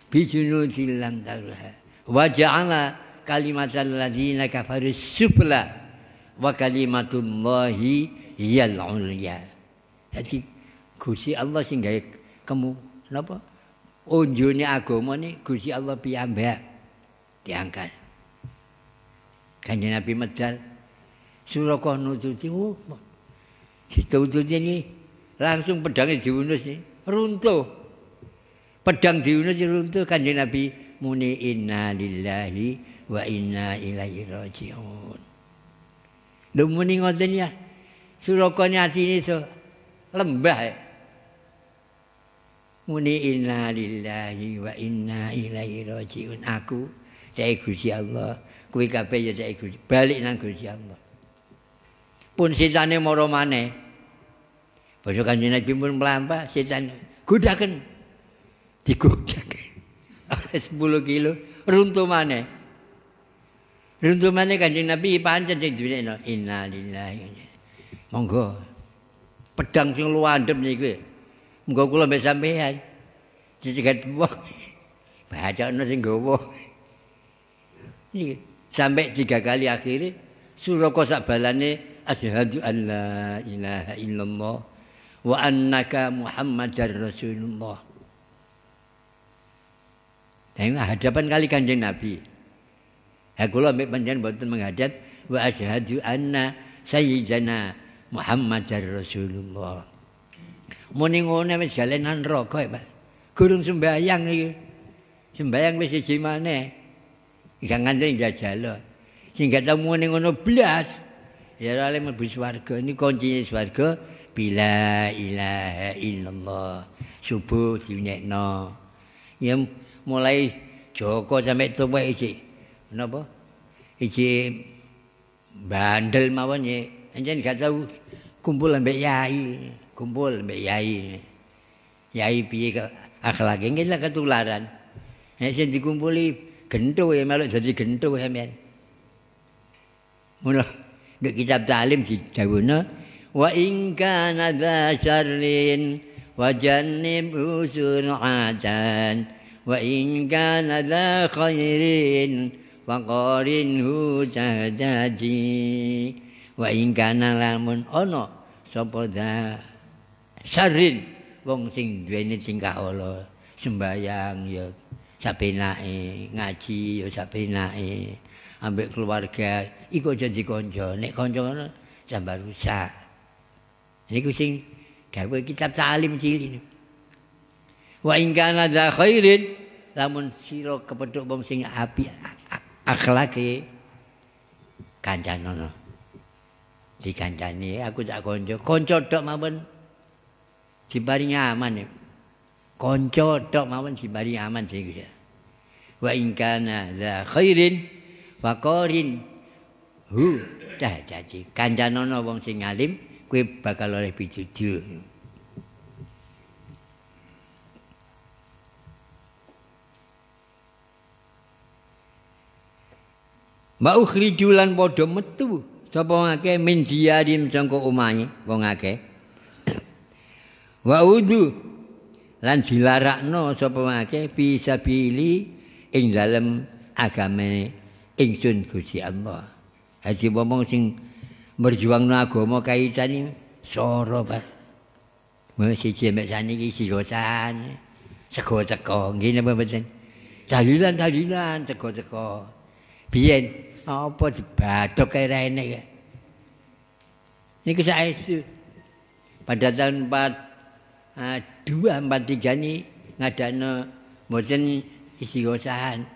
bijunu lam taruh wa ja'ala kalimatal ladzina kafaru subla wa kalimatullahi ya ulya. Jadi kusi Allah sehingga kamu apa? unjune agama ni kusi Allah piyambak diangkat. Kanjeng Nabi medal Surakoh nututi oh, ditututi ini langsung pedangnya diunus nih runtuh pedang diunus runtuh kanjeng Nabi muni inna lillahi wa inna ilaihi rajiun. Lha muni ngoten ya. Suraka nyatine so lembah. Ya. Muni inna lillahi wa inna ilaihi rajiun aku dai Gusti Allah. Kuwi kabeh ya dai Gusti. Balik nang Gusti Allah. Pun setane moro maneh. Bojo kanjeng Nabi pun melampah setan godaken. Digodak. Oleh 10 kilo runtuh maneh. Runtumane Kanjeng Nabi pancen sing inna innalillahi. Monggo pedang sing luandem niku. Ya. Monggo kula mbek sampean. Dicegat wong. Bacana sing gawa. Niki sampai tiga kali akhirnya suraka sabalane asyhadu an la ilaha illallah wa annaka muhammadar rasulullah. Tengah hadapan kali Kanjeng Nabi. Aku mek panjenengan mboten menghadat wa asyhadu anna sayyidina Muhammadar Rasulullah. Muni ngene wis galenan neraka, Pak. Gurung sembayang iki. Sembayang wis siji maneh. Ikan ngantri nggak jalan. Sehingga tamu muni ngono belas. Ya lalu mabu swarga Ini kuncinya swarga Bila ilaha illallah. Subuh diunyekno. Ya mulai Joko sampe Tumwa isi. napa iki bandel mawon ya anjen gak tahu kumpul ambek yai kumpul ambek yai yai piye kok akhlake nggih lah ketularan ya sing dikumpuli gento ya melok dadi gento sampean mula nduk kitab talim didhawuhna wa in kana dza wa jannib usun atan wa in kana dza khairin faqarinhu cajaji wa ingkana lamun ono sopo da syarin wong sing duwene sing kaolo sembayang ya sabenake ngaji ya sabenake ambek keluarga iku janji kanca nek kanca ngono jambar rusak niku sing gawe kitab salim cilik ini wa lamun sira kepeduk wong sing api akhlaki kancanono. Dikancani aku tak konco. Konco tok mawon dibari aman. Konco tok mawon dibari aman sing ya. Wa ingkana kana za khairin wa qarin. Hu, dah jadi kancanono wong sing alim kuwi bakal oleh bijujur. Ma'ukhridu lan padha metu sapa ngake min diarim sangko omahe wong ake. Wa'udhu lan dilarakno sapa ngake bisa sabili ing dalem agame ingsun Gusti Allah. Haji bomong sing berjuangno agama kaitane soro Pak. Mbah siji mek saniki sigosan. Sego teko ngene mbah mesen. Dalilan dalilan teko-teko. Biyen apa dibadok kaya rene ya. Ini kisah itu. Pada tahun 42-43 ini ngadana mboten isi gosahan.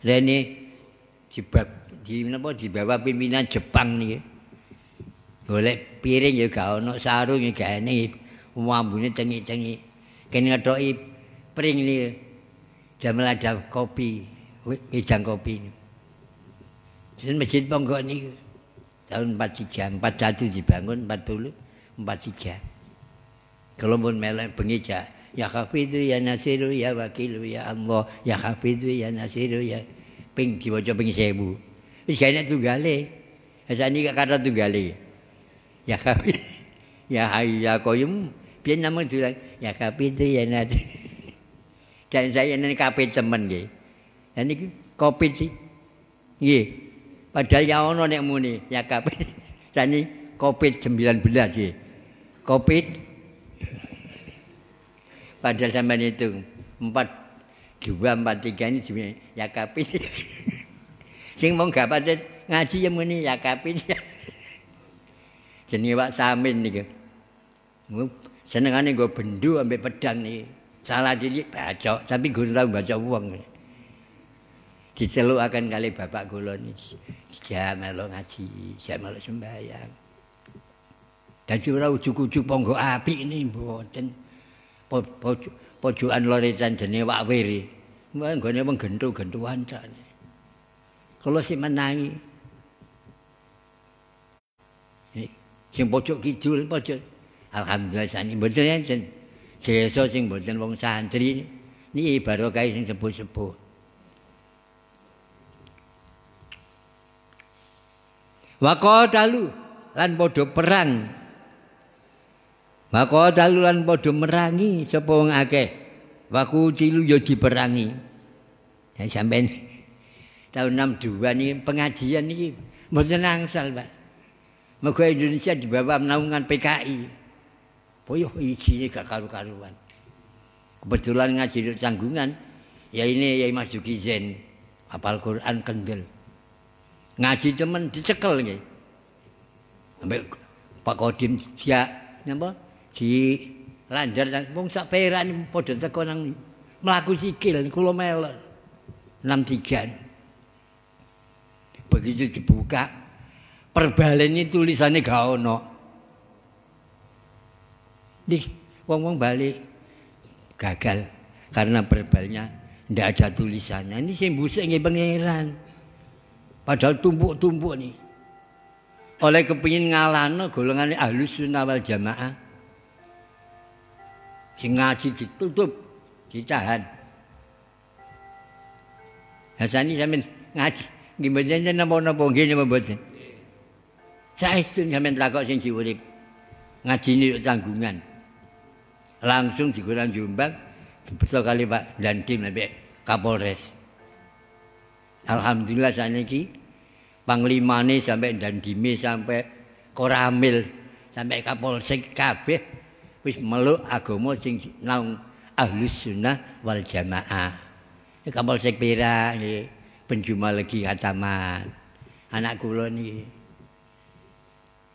Rene dibab, di, apa, dibawa pimpinan Jepang nih ya. Golek piring ya gak ono sarung ya gak ini. Wambunya tengi-tengi. Kini ngedoi pering nih ya. Jamal ada kopi, wijang kopi nih. Jadi masjid Monggo ini tahun 43, 41 dibangun, 40, 43. Kalau pun melek pengija, ya Hafidhu, ya Nasiru, ya Wakilu, ya Allah, ya Hafidhu, ya Nasiru, ya ping diwaca ping 1000. Wis gane tunggale. Asani kata tunggale. Ya Hafidh, ya Hayyu, ya Qayyum, biyen namung diulang, ya Hafidhu, ya Nasiru. Dan saya ini kapit temen nggih. Dan iki kopi sih. Nggih. Padahal ya ono nek muni ya kabeh. Jani Covid 19 sih. Covid Padahal sampe itu 4 2 4 3 ini jenenge ya kabeh. Sing mong gak pati ngaji ya muni ya kabeh. Jenenge Pak Samin niki. Senengane nggo bendu ambek pedang niki. Salah dilik bacok tapi gurung tau bacok wong. Nih. akan kali bapak kula niki. Jam ngaji, jam melok sembahyang. Dan ora ujug-ujug ponggo apik ini mboten. Pojokan po, po, loretan jene wak wiri. Mbah nggone wong cak. gentuan jane. sing menangi. Sing pojok kidul pojok. Alhamdulillah sani mboten enten. Jeso sing mboten wong santri niki barokah sing sepuh-sepuh. Waqadalu lan padha perang. Waqadalu lan padha merangi sapa wong akeh. Waku cilu ya diperangi. Ya sampean tahun 62 ini pengajian ini mboten angsal, Pak. Moga Indonesia di bawah naungan PKI. Poyoh iki ini gak karu-karuan. Kebetulan ngaji canggungan, ya ini ya Mas Juki Zen, hafal Quran kendel. ngaji cuman dicekel nih, ambil Pak Kodim dia nyapa di lanjar wong sak peran padha teko nang mlaku sikil kula enam 63. Begitu dibuka perbalen ini tulisannya gak ono. Di wong-wong balik gagal karena perbalnya ndak ada tulisannya. Ini sing busuk nggih pangeran. Padahal tumpuk-tumpuk nih. Oleh kepingin ngalano golongan ahli sunnah wal jamaah. Sing ngaji ditutup, ditahan. Hasani sampean ngaji, gimana napa-napa nggih saya itu Saestu sampean takok sing Ngaji ini tanggungan. Langsung kurang Jombang dibesok kali Pak Dandim sampai Kapolres. Alhamdulillah saat ini panglima ini sampai dandimi sampai koramil sampai kapolsek kabeh wis meluk agama sing naung ahlus sunnah wal jamaah ini kapolsek pira ini penjuma lagi kataman anak kulo ini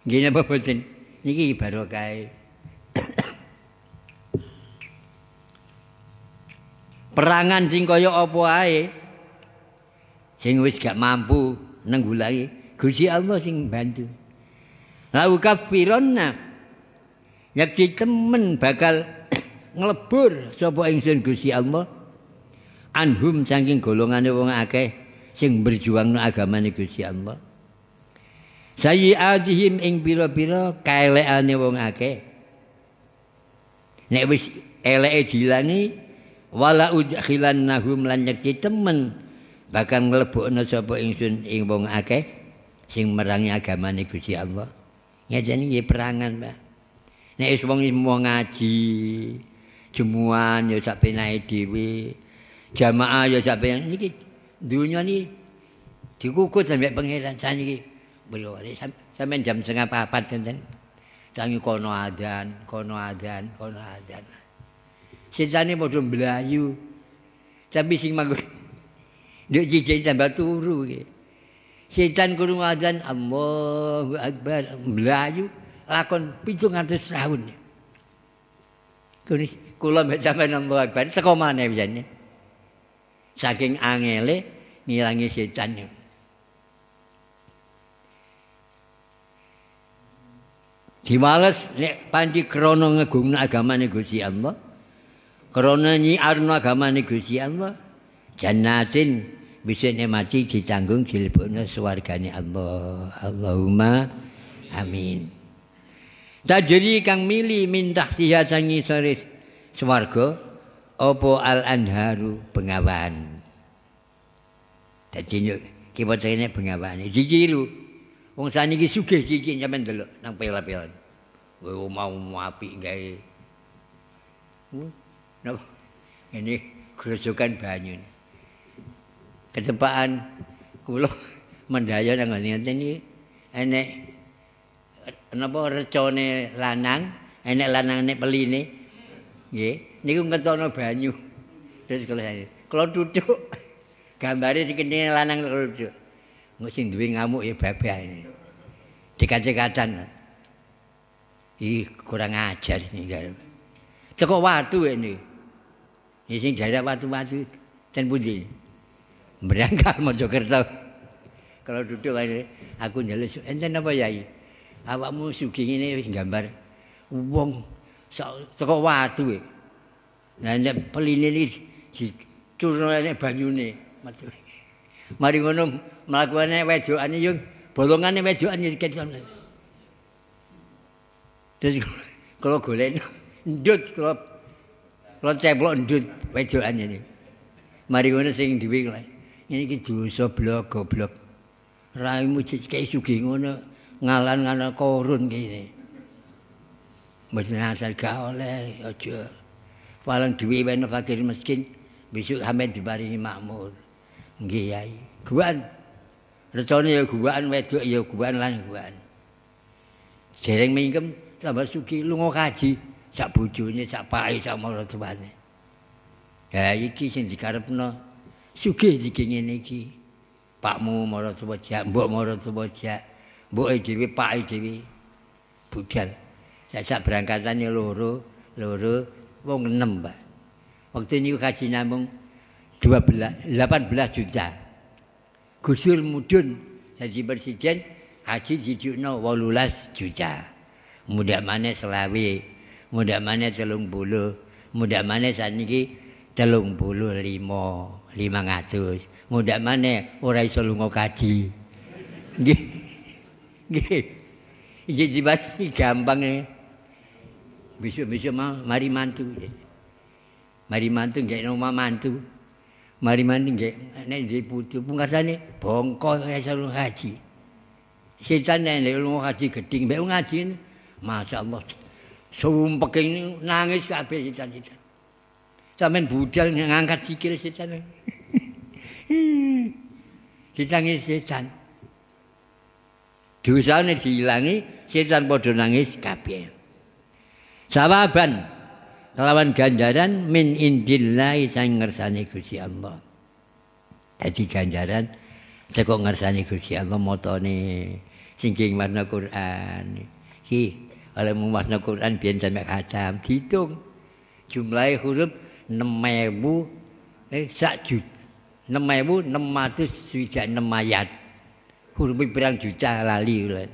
gini apa buatin ini baru kaya perangan sing kaya apa aja sing wis gak mampu nenggulangi Gusti Allah sing bantu lalu kafirona nyekti temen bakal ngelebur sapa ingsun Gusti Allah anhum saking golongane wong akeh sing berjuang no agama Gusti Allah Sayyi ajihim ing pira-pira kaeleane wong akeh nek wis eleke dilani wala ujkhilannahum lan nyekti temen bakal nglebokno sapa ingsun ing wong akeh sing merangi agamane Gusti Allah. Ngajeni nggih perangan, Pak. Nek wis wong ngaji, jemuan ya sak penake dhewe. Jamaah ya sak penake niki dunya ni dikukut sampe pangeran sak niki. Beliau sampe jam 04.30 ngeten. Sangi kono adzan, kono adzan, kono adzan. Sejane padha mlayu. Tapi sing manggon Dia jijik tambah turu. ke. Setan kurung adzan Allahu Akbar Melayu lakon pitung atus tahun. Tulis kula mbek sampean Allahu Akbar teko maneh biyen. Saking angele ngilangi setan. Dimales nek panci krono ngegungna agama Gusti Allah. Krana nyiarno agama Gusti Allah jannatin bisa nikmati ditanggung dilebokno swargane Allah. Allahumma amin. Tajri kang mili mintah sihasangi soris sore swarga al anharu pengawan. Dadi kita cene Jijiru, Dikiru. Wong saniki sugih cici sampean delok nang pela-pelan. Wong mau apik gawe. Hmm? Ini kerusukan banyu. ketepaan kula mendaya nang ngene iki enek napa recone lanang enek lanang nek peline nggih niku ngencana banyu terus kula saya kula duduk gambare dikene lanang duduk nggo sing duwe ngamuk ya babean dikacek-kacan Ih, kurang ajar ini. Cukup watu ini. Ini sih jadi watu-watu, Dan putih ini. berangkat Mojokerto. Kalau duduk aja, aku jalan. Enten apa ya? Awakmu sugi ini wis gambar wong saka watu. Nah e. nek peline iki dicurune banyune. Mari ngono mlakune wedokane yo bolongane wedokane kencan. Terus kalau golek ndut kalau kalau ceplok ndut wedokane iki. Mari ngono sing diwi kuwi. ngene iki dosa blok goblok. Raimu cekake sugi ngono ngalan-ngalan korun kene. Mboten asal gak oleh aja. Paling duwe wene fakir meskin, besok sampe diparingi makmur. Nggih, Yai. Guan. Recone ya guan, wedok ya guan lan guan. Jereng mingkem tambah sugi, lunga kaji sak bojone, sak pae, sak maratuwane. Ya iki sing dikarepno. sugih iki ngene iki. Pakmu mara tuwa jak, mbok mara tuwa jak. Mboke dhewe, pake dhewe. Budal. Sak berangkatane loro, loro wong 6, Mbak. Wektu niku kaji namung 12 18 juta. Gusur mudun jadi presiden haji jijukno 18 juta. muda mana selawi, muda mana telung bulu, mudah mana saat ini telung bulu limau. 500. Ngundak mana ora iso lunga kaji. Nggih. Nggih. Iki dibagi gampang e. Bisa-bisa mah mari mantu. Mari mantu nggih nang mantu. Mari mantu nggih nek di putu pungkasane bongko ora iso lunga kaji. Setan nek lunga kaji gething mbek ngaji. Masyaallah. Sumpek ini nangis kabeh setan-setan. sampean budal ngangkat sikil setan. Ditangis setan. Dosane dihilangi, setan padha nangis kabeh. Jawaban kelawan ganjaran min indillahi sang ngersani Gusti Allah. Dadi ganjaran teko ngersani Gusti Allah motone singking warna Quran. Ki, oleh mumahna Quran biyen sampe khatam, ditung jumlahe huruf nemewu eh sak juta nemewu enam ratus sejak enam berang juta lali ulan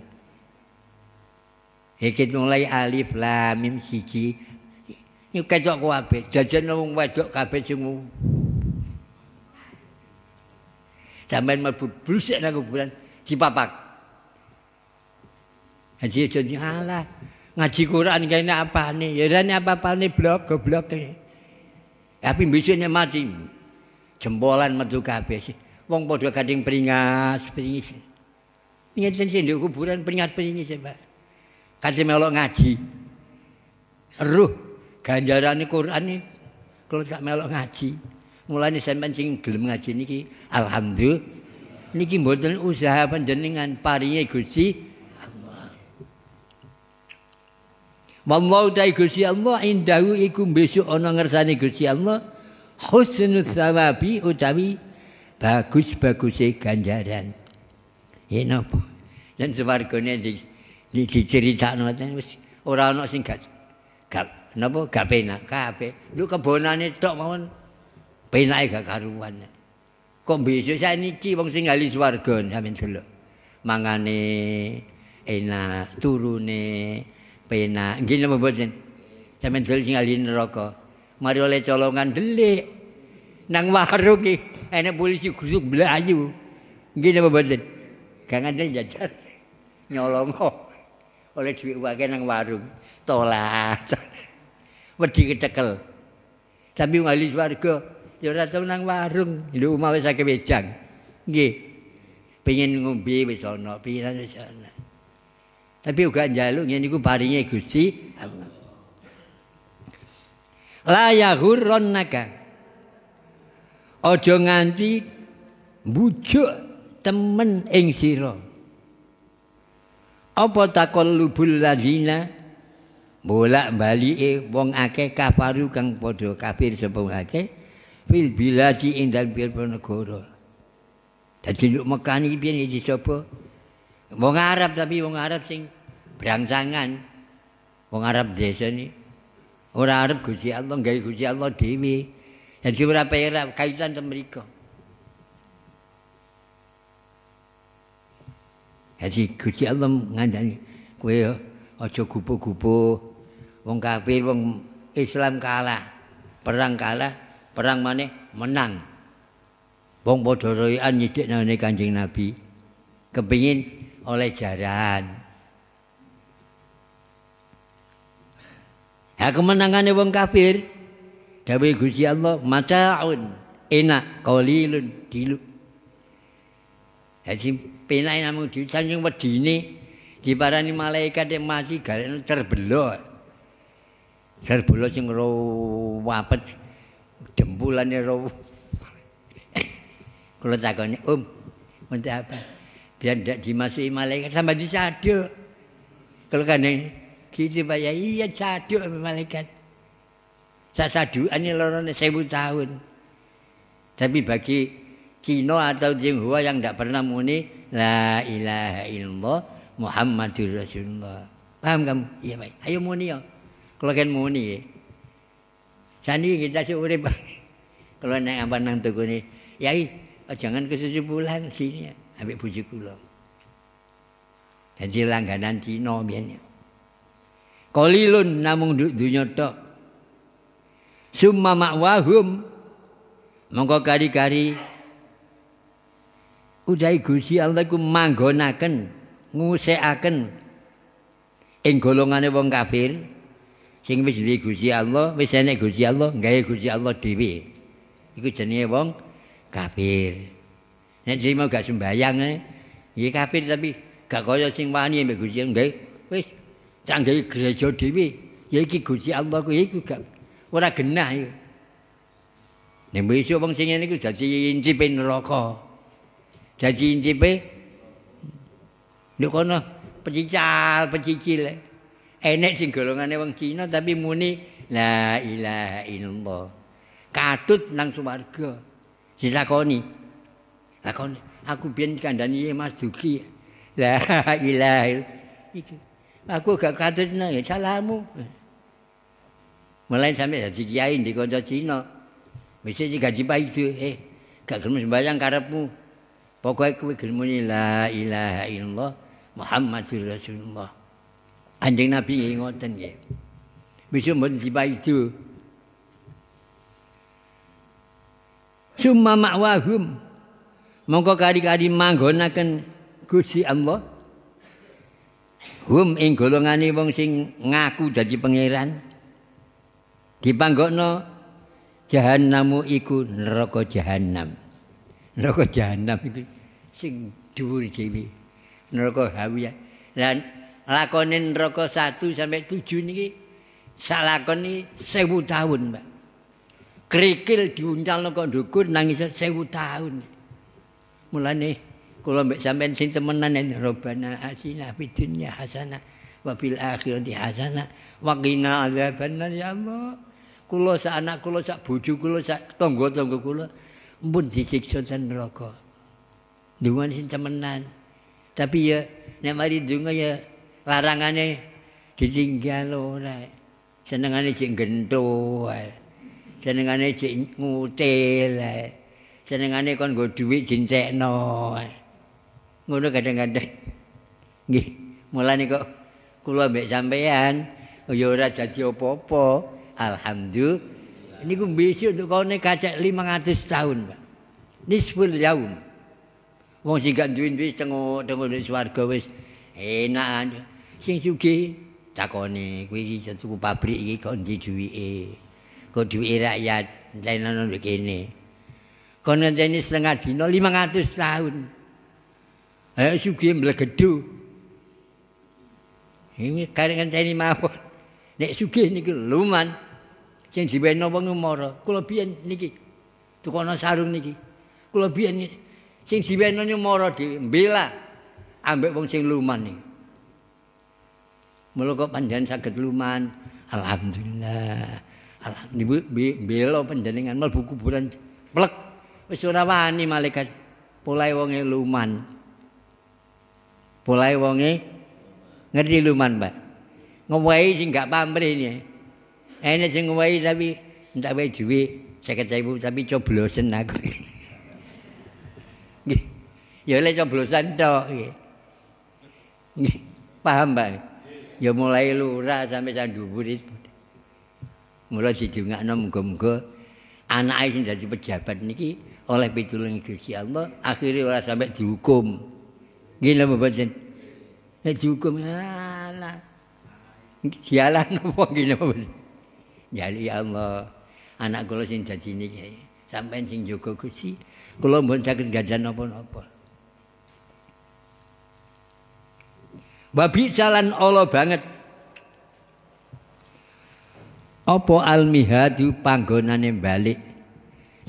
Hikit eh, mulai alif lam mim siji Ini kecok ku abe, jajan ngomong wajok kabe cungu Sampai merebut blusik kuburan, cipapak Haji jajan, alah ngaji Quran kaya ini apa ini, ya ini apa-apa ini blok, goblok ini Tapi bisanya mati. Jempolan metu kabeh. Wong padha gading peringas, peringis. Ingat sing sing kuburan peringat peringis ya, Pak. Kadhe melok ngaji. Ruh ganjaran Quran ini kalau tak melok ngaji. Mulane sampean sing gelem ngaji niki, alhamdulillah. Niki mboten usaha panjenengan paringe Gusti Wallahu ta'i Gusti Allah indahu iku besok ana ngersani Gusti Allah husnul thawabi utawi bagus-baguse ganjaran. Yen napa? Yen swargane di di diceritakno ten wis ora ana sing gak gak napa gak penak kabeh. Lu kebonane tok mawon penake gak karuan. Kok besok saya niki wong sing ngali swargane sampeyan delok. Mangane enak, turune penak ngene mboten sampeyan dol sing ali neraka mari oleh colongan delik nang warung iki enek polisi gusuk mlayu ngene mboten gak ngandel jajar nyolong oleh duit wae nang warung tolak wedi ketekel tapi ngali warga ya ora nang warung lho mawe sak wejang nggih pengen ngombe wis ana pengen wis ana Tapi uga njaluk yen niku baringe Gusti Allah. La yaghurrunaka. Aja nganti bujuk temen ing sira. Apa takon lubul ladina bolak-balike wong akeh kafaru kang padha kafir sapa akeh fil biladi ing dalem negara. Dadi Mekah iki piye dicoba? Wong Arab tapi wong Arab sing brangsangan. Wong Arab desa ni ora Arab Gusti Allah, gawe Gusti Allah dhewe. jadi sing ora pira kaitan ten mereka. Haji Gusti Allah ngandani kowe aja gupu-gupu wong kafir wong Islam kalah. Perang kalah, perang mana menang. Wong padha royan nyidik nang Kanjeng Nabi. Kepingin oleh jaran. Ya kemenangannya wong kafir dawuh Gusti Allah mataun enak qalilun dilu. Jadi penak namung di saking wedine diparani malaikat yang mati yang cerbelok. Cerbelok sing ruwapet dempulane ruwapet. Kula takoni, "Om, um, untuk apa?" biar tidak dimasuki malaikat sama disaduk kalau kan gitu pak ya iya sadu sama malaikat saya sadukan ini ya, lorone sewu tahun tapi bagi kino atau Tionghoa yang tidak pernah muni la ilaha illallah Muhammadur Rasulullah paham kamu iya baik ayo muni ya kalau kan muni ya sani kita seurip kalau naik apa nang tuku nih yai oh, jangan kesusu sini ya ambek bojo kula. Dadi langganan Cina mbiyen. Qalilun namung nduk dunya tok. Summa ma'wahum mongko kari-kari Ujai Gusti Allah ku manggonaken ngusekaken ing golongane wong kafir sing wis dhewe Gusti Allah, wis enek Gusti Allah, gawe Gusti Allah dhewe. Iku jenenge wong kafir. Nek dhewe mau gak sembayang iki kafir tapi gak kaya sing wani mbek Gusti Allah. Wis canggih gereja dhewe. Ya iki Gusti Allah kuwi iku gak ora genah iki. Nek besok wong sing ngene iku dadi incipe neraka. Dadi incipe Nek ana pecicil, pecicil. Enek sing golongane wong Cina tapi muni la ilaha illallah. Katut nang suwarga. Dilakoni. Si Lah kon aku biyen kandhani Mas Duki. La ilaha iki. Aku gak katutna ya salahmu. Mulai sampai dadi kiai di kanca Cina. Wis iki gaji itu eh gak gelem sembayang karepmu. Pokoke kowe gelem la ilaha illallah Muhammadur Rasulullah. Anjing Nabi nggih ngoten nggih. Wis mboten dipaido. Summa ma'wahum Mongko kari-kari manggonaken Gusti Allah. Hum inggolongani wong sing ngaku dadi pangeran. Dipanggokno jahanamu iku neraka jahanam. Neraka jahanam iku sing dhuwur dhewe. Neraka hawiya. Lan lakone neraka 1 sampai 7 niki salakoni 1000 taun, Mbak. Kerikil diuncalno kok ndukur nangis 1000 taun. mulane kula mbek sampean sing temenan ya robana asina fid hasanah, hasana wa fil akhirati hasanah, wa qina adzabannar ya Allah kula sak anak kula sak bojo kula sak tangga-tangga kula mpun disiksa ten neraka dungan sing temenan tapi ya nek mari dunga ya larangane ditinggal ora senengane jek gento ae senengane jek ngutil ae jenengane kon nggo dhuwit jencekno. Ngono kadang-kadang. Nggih, mulane kok kula mbek sampean oh ya ora dadi apa-apa. Alhamdulillah. Niku mbisi untuk kone kacek 500 tahun, Pak. Nisful yaum. Wong sing gak duwe duwe tengok-tengok di swarga wis enak. Sing sugih takone kuwi iki pabrik iki kok ndi duwike. Kok duwike rakyat lain-lain kene. kon ngenteni setengah dino 500 tahun ayo sugi mbelah gedhe ini kare ngenteni mawon nek sugih niki luman sing diwene wong ngomoro kula biyen niki tukono sarung niki kula biyen sing diwene nyomoro dhewe mbela ambek wong sing luman niki mulo kok panjenengan saged luman alhamdulillah alhamdulillah bela panjenengan mlebu kuburan plek wis ora wani malaikat polahe wonge luman polahe wonge ngerti luman Pak ngewahi sing gak pamrene ene sing ngewahi tapi ndak wae dhuwit 50.000 tapi coblosen aku ya le coblosan tok paham Pak ya mulai lurah sampai sanduwur itu mulai dijungakno muga-muga anake sing dadi pejabat niki oleh pitulung Gusti Allah akhirnya ora sampai dihukum. Gila mboten. Nek dihukum salah. Ya Dialah napa lho mboten. Ya, ya Allah. Anak kula sing jadi niki sampean sing jaga Gusti, kula mboten saged gadah napa-napa. Babi jalan Allah banget. Apa almihadu panggonane balik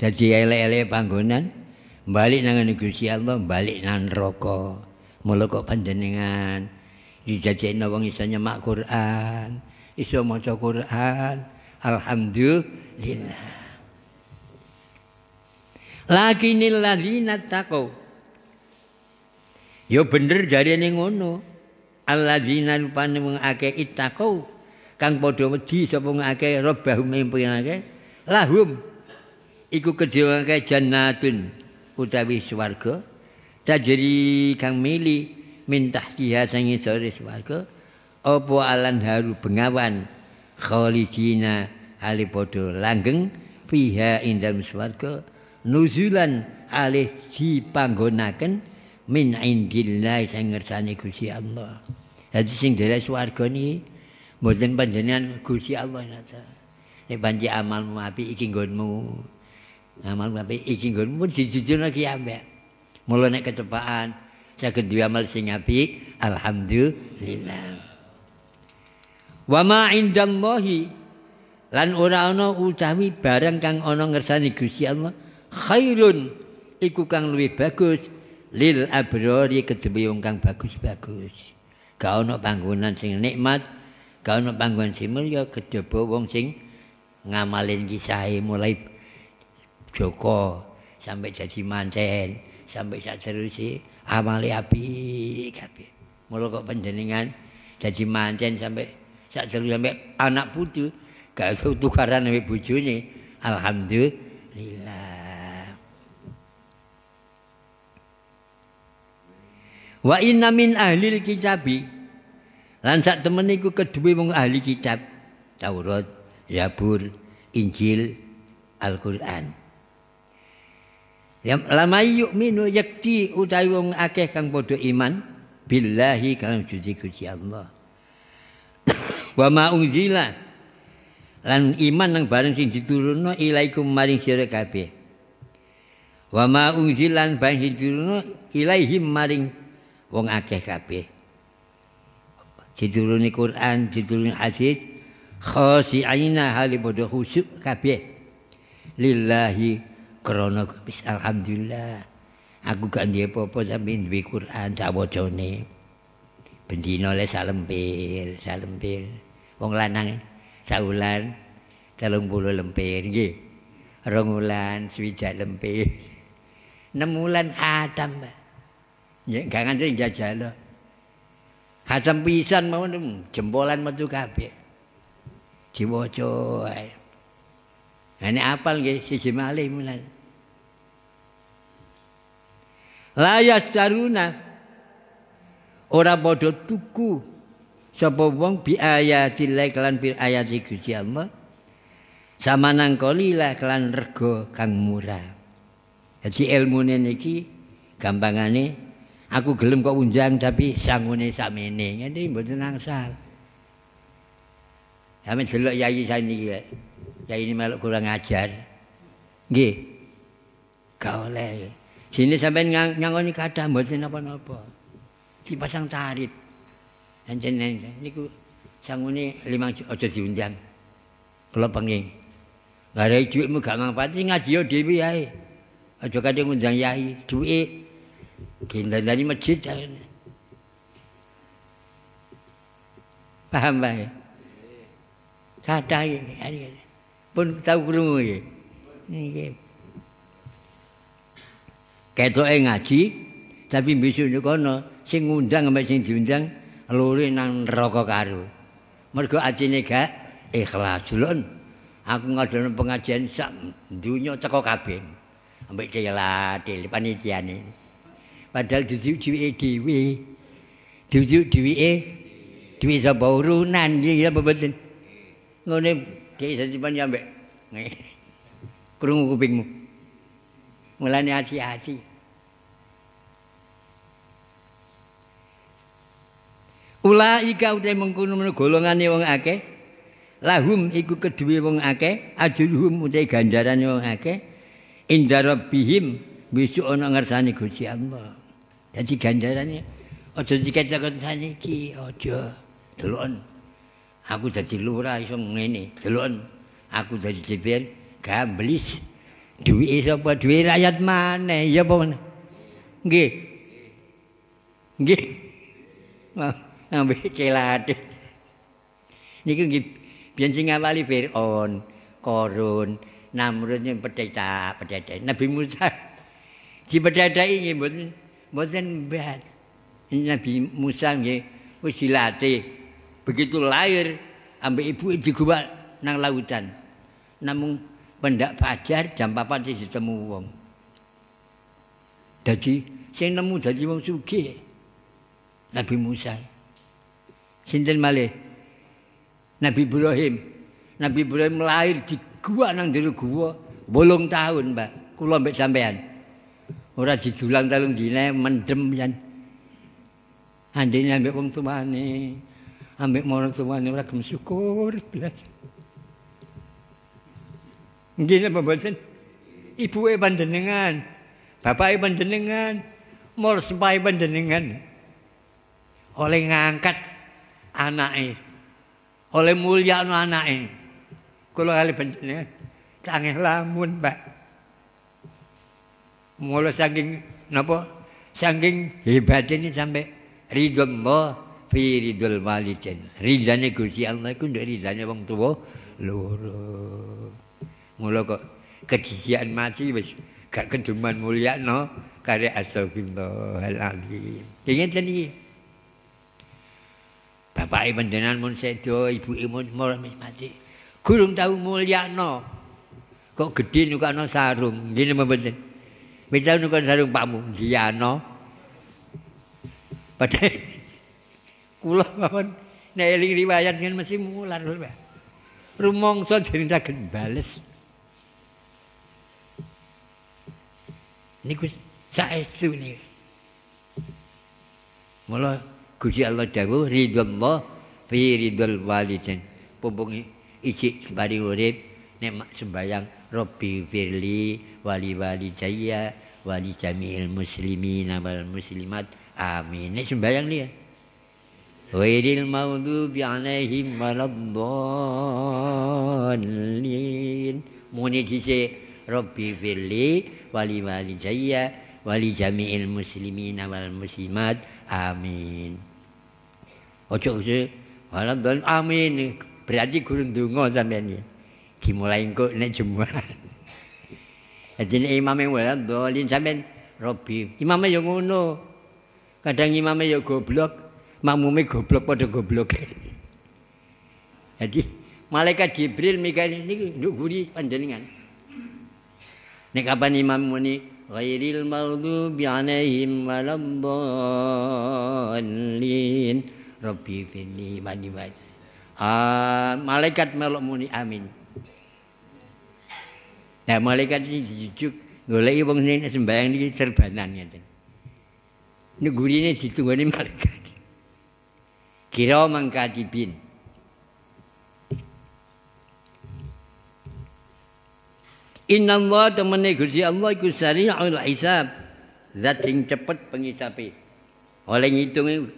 Jadi ele-ele panggonan balik nang negeri Allah, balik nang neraka. Mula kok panjenengan dijajakno wong iso nyemak Quran, iso maca Quran, alhamdulillah. Lakinil ladzina taqu. Yo bener jarine ngono. Alladzina rupane wong akeh itaqu kang padha wedi sapa ngake robahum mimpinake, lahum iku kedhewe jannatun utawi swarga tajri kang mili min tahtiha swarga apa alan haru bengawan khalidina ali padha langgeng fiha indam swarga nuzulan alih dipanggonaken min indillah sang ngersane Gusti Allah Jadi sing dari swarga ni mboten panjenengan Gusti Allah nata nek panji amalmu api iki nggonmu amal iki gon dijujur lagi ambek mulai naik kecepatan saya kedua amal sing api alhamdulillah wa ma indallahi lan ora ana utawi barang kang ana ngersani Gusti Allah khairun iku kang luwih bagus lil abrori kedhewe kang bagus-bagus ga ana panggonan sing nikmat ga ana panggonan sing mulya kedhewe wong sing ngamalin kisahe mulai Joko sampai jadi mancen sampai sak si amali api kabeh mulu kok panjenengan jadi mancen sampai saat terus sampai anak putu gak usah tukaran sampai bojone alhamdulillah wa inna min ahli kitabi lan sak temen iku kedue ahli kitab Taurat Yabur, Injil Al-Qur'an Ya lamay yakti utawi wong akeh kang padha iman billahi kang suci Gusti Allah. Wa ma unzila lan iman nang bareng sing diturunno ilaikum maring sira kabeh. Wa ma unzilan bareng sing diturunno ilaihim maring wong akeh kabeh. Diturunni Quran, diturunni hadis khosi aina hali bodho khusyuk kabeh. Lillahi krana alhamdulillah aku gak ndiye apa-apa sampe duwe Quran sawojone bendina le salempir salempir wong lanang saulan telung puluh lempir nggih rong wulan swijak lempir nem wulan adam ah, nggih gak nganti njajal Hasan pisan mau jempolan metu kabeh. Diwaca ae. Ini apal ya, siji malih mulai. Layas daruna, ora bodo tuku, sopo wong bi ayati kelan bi ayati gusti Allah, sama nangkoli lah kelan rego kang murah. Jadi ilmu ini gampangane aku gelem kok unjang tapi sangune samene ngene mboten nangsal. Sampe delok yai saiki Ya ini malah kurang ajar. Nggih. Gak oleh. Sini sampai nyang nyangoni kada mboten apa-apa. Dipasang tarif. Anjen nang niku sangune limang aja diundang. Kalau pengin. Lah rek dhuwitmu gak manfaat ngaji yo dhewe ae. Aja kate ngundang yai, dhuwit gendani masjid jane. Paham bae. Kada iki ari. pun tau krungu ya. Nggih. Ketoke ngaji tapi besok ini kono sing ngundang sama sing diundang lori nang neraka karo. Mergo atine gak ikhlas dulun. Aku ngadono pengajian sak dunya ceko kabeh. Ambek celate panitiane. Padahal dijuk-juke dhewe. Dijuk dhewe dhewe sapa urunan iki apa Ngene kiai jadi banyak be kerungu kupingmu mulai hati-hati ula ika udah mengkuno golongan nih wong ake lahum iku kedua wong ake ajuhum udah ganjaran wong ake indarab bihim bisu ono ngersani kusi allah jadi ganjarannya ojo jika jago tani ki ojo Teluan. aku jadi lurah iso ngene delon aku jadi DPR gamblis duit iso apa duit rakyat mana ya apa mana nggih nggih ambek kelat niku nggih biyen sing ngawali Firaun Korun Namrud sing pedeta pedeta Nabi Musa dipedhetai nggih mboten mboten Nabi Musa nggih wis dilatih Begitu lahir ambek ibu digowo nang lautan. Namung pendak fajar jam 4 sih ditemu wong. Dadi sing nemu dadi wong sugih. Nabi Musa. Sinten male? Nabi Ibrahim. Nabi Ibrahim lahir di gua nang dhewe gua 8 tahun, Mbak. Kula mbek sampean. Ora didulang telung dine mendem yen. Andene ambek wong tuane. ambek marang tuane ora gem syukur blas. Ngene mboten. bapak panjenengan, bapake panjenengan, mul sepai panjenengan. Oleh ngangkat anake. Oleh mulia no anake. Kula kali panjenengan kangeh lamun, Pak. Mula saking napa? Saking hebat ini sampai ridho Allah. ridul walidain ridane Gusti Allah iku ndek ridane wong tuwa loro mulo kok kedisian mati gak keduman mulia no kare asal pinto hal lagi ingin tadi bapak ibu jenengan mun sedo ibu ibu mau mati gurung tahu mulia no kok gede nuka sarung gini mabeten bisa nuka sarung pak mulia no padahal Kula mawon nek eling riwayat ngene mesti mular lho. Rumangsa dirintaken bales. Niku saestu niku. Mula Gusti Allah dawuh ridallah fi ridal walidain. Pupungi ijik bari urip nek sembayang Rabbi firli wali wali jaya wali Jamil muslimin wal muslimat amin nek sembayang ya Wairil maudhubi alaihim waladhalin Muni disi Rabbi firli wali wali jaya Wali jami'il muslimin wal muslimat Amin Ojo usi Waladhalin amin Berarti gurun dungo sampe ini Gimulain kok ini jemuran Jadi ini imam yang waladhalin sampe Rabbi Imamnya yang ngono Kadang imamnya yang goblok mamume goblok pada goblok. Jadi malaikat Jibril mikir ini nyuguri panjenengan. Nek kapan imam muni ghairil maghdubi alaihim waladdallin. Rabbi fini mani mani. Ah, malaikat melok muni amin. Nah, malaikat ini dijujuk golek wong sing sembahyang iki serbanan ngeten. ditunggu ini malaikat. kiraman Inna Allah temene Gusti Allah iku sari'ul hisab zat sing cepet pengisape oleh ngitunge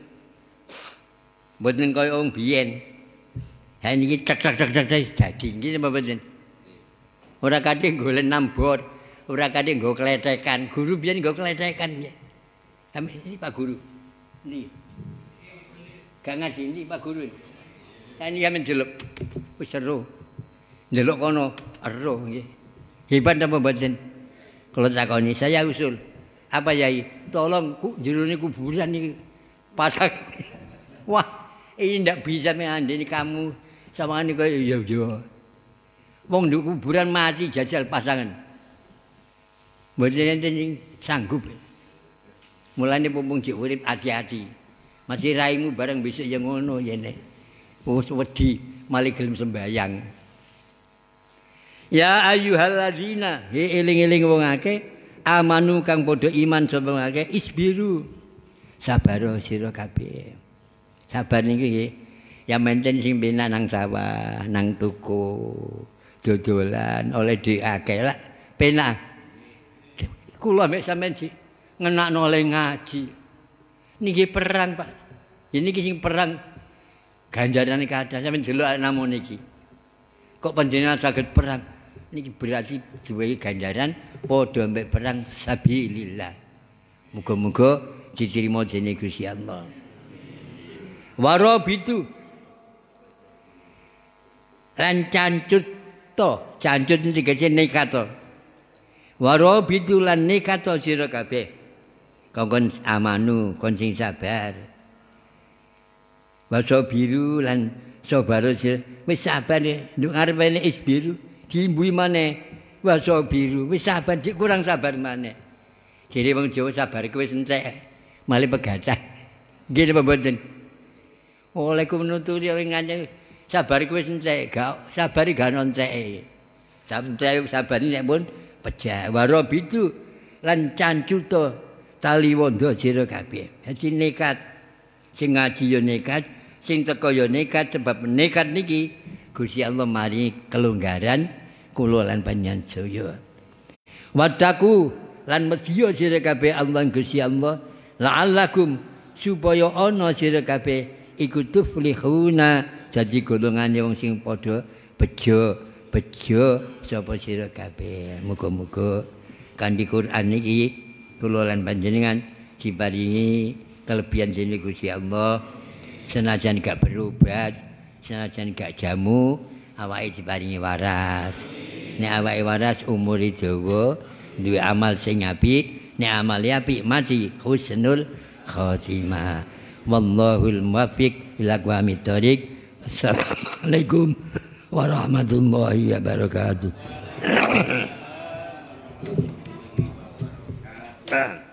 mboten koyo wong biyen ha niki cek cek cek cek dadi iki mboten ora kate golek nambor ora kate nggo kletekan guru biyen nggo kletekan ya amin ini pak guru nih gak ngaji ini Pak Guru. Ini yang menjelup. Wih seru. Jelup kono, seru. Hebat apa batin? Kalau tak kau saya usul. Apa ya? Tolong ku, jeruni kuburan ini. Pasang. Wah, ini ndak bisa mengandai ini kamu. Sama ini kau, ya jauh. Wong kuburan mati jajal pasangan. Buat ini sanggup. Mulanya pumpung diurip hati-hati. Hati-hati. Masih raimu bareng besok yang ngono yene. Wes oh, wedi mali gelem sembahyang. Ya ayyuhalladzina, he eling-eling wong akeh, amanu kang podo iman sapa akeh, isbiru. Sabar oh, sira kabeh. Sabar niki nggih. Ya menten sing bena nang sawah, nang tuku, dodolan oleh diakeh Lak penak. Kula mek sampean sih ngenakno oleh ngaji. niki perang Pak. Ini kisah perang ganjaran kata saya delok namun niki. Kok panjenengan sakit perang? Niki berarti dua ganjaran padha mbek perang sabilillah. muga ciri diterima jenis kusi Allah. itu lan cancut to, cancut iki nekato warob itu lan nekato sira kape. kongkon amanu sing sabar waso biru lan sobaro sir wis sabar nduk ngarepene is biru diimbui maneh waso biru wis sabar dikurang sabar maneh jadi wong Jawa sabar kuwi entek male pegatah nggih napa mboten oleh ku nuturi oleh sabar kuwi entek sabari gak nontek sabar sabar pun pejah waro biru lan cancuto taliwanda jero kabeh haji nekat sing ngaji yo nekat sing teko yo nekat sebab nekat niki Gusti Allah mari kelonggaran kula lan panjenengan sedaya wadaku lan medya jero kabeh Allah Gusti Allah la'allakum supaya ana jero kabeh iku tuflihuna jadi golongan wong sing padha bejo bejo sapa sira kabeh muga-muga kan di Quran niki Kulolan panjenengan diparingi kelebihan sini Gusti Allah senajan gak berobat senajan gak jamu awake diparingi waras ne awake waras umure dawa dua amal sing ne amal yapi apik mati husnul khotimah wallahul muwaffiq ila aqwamit thoriq assalamualaikum warahmatullahi wabarakatuh understand.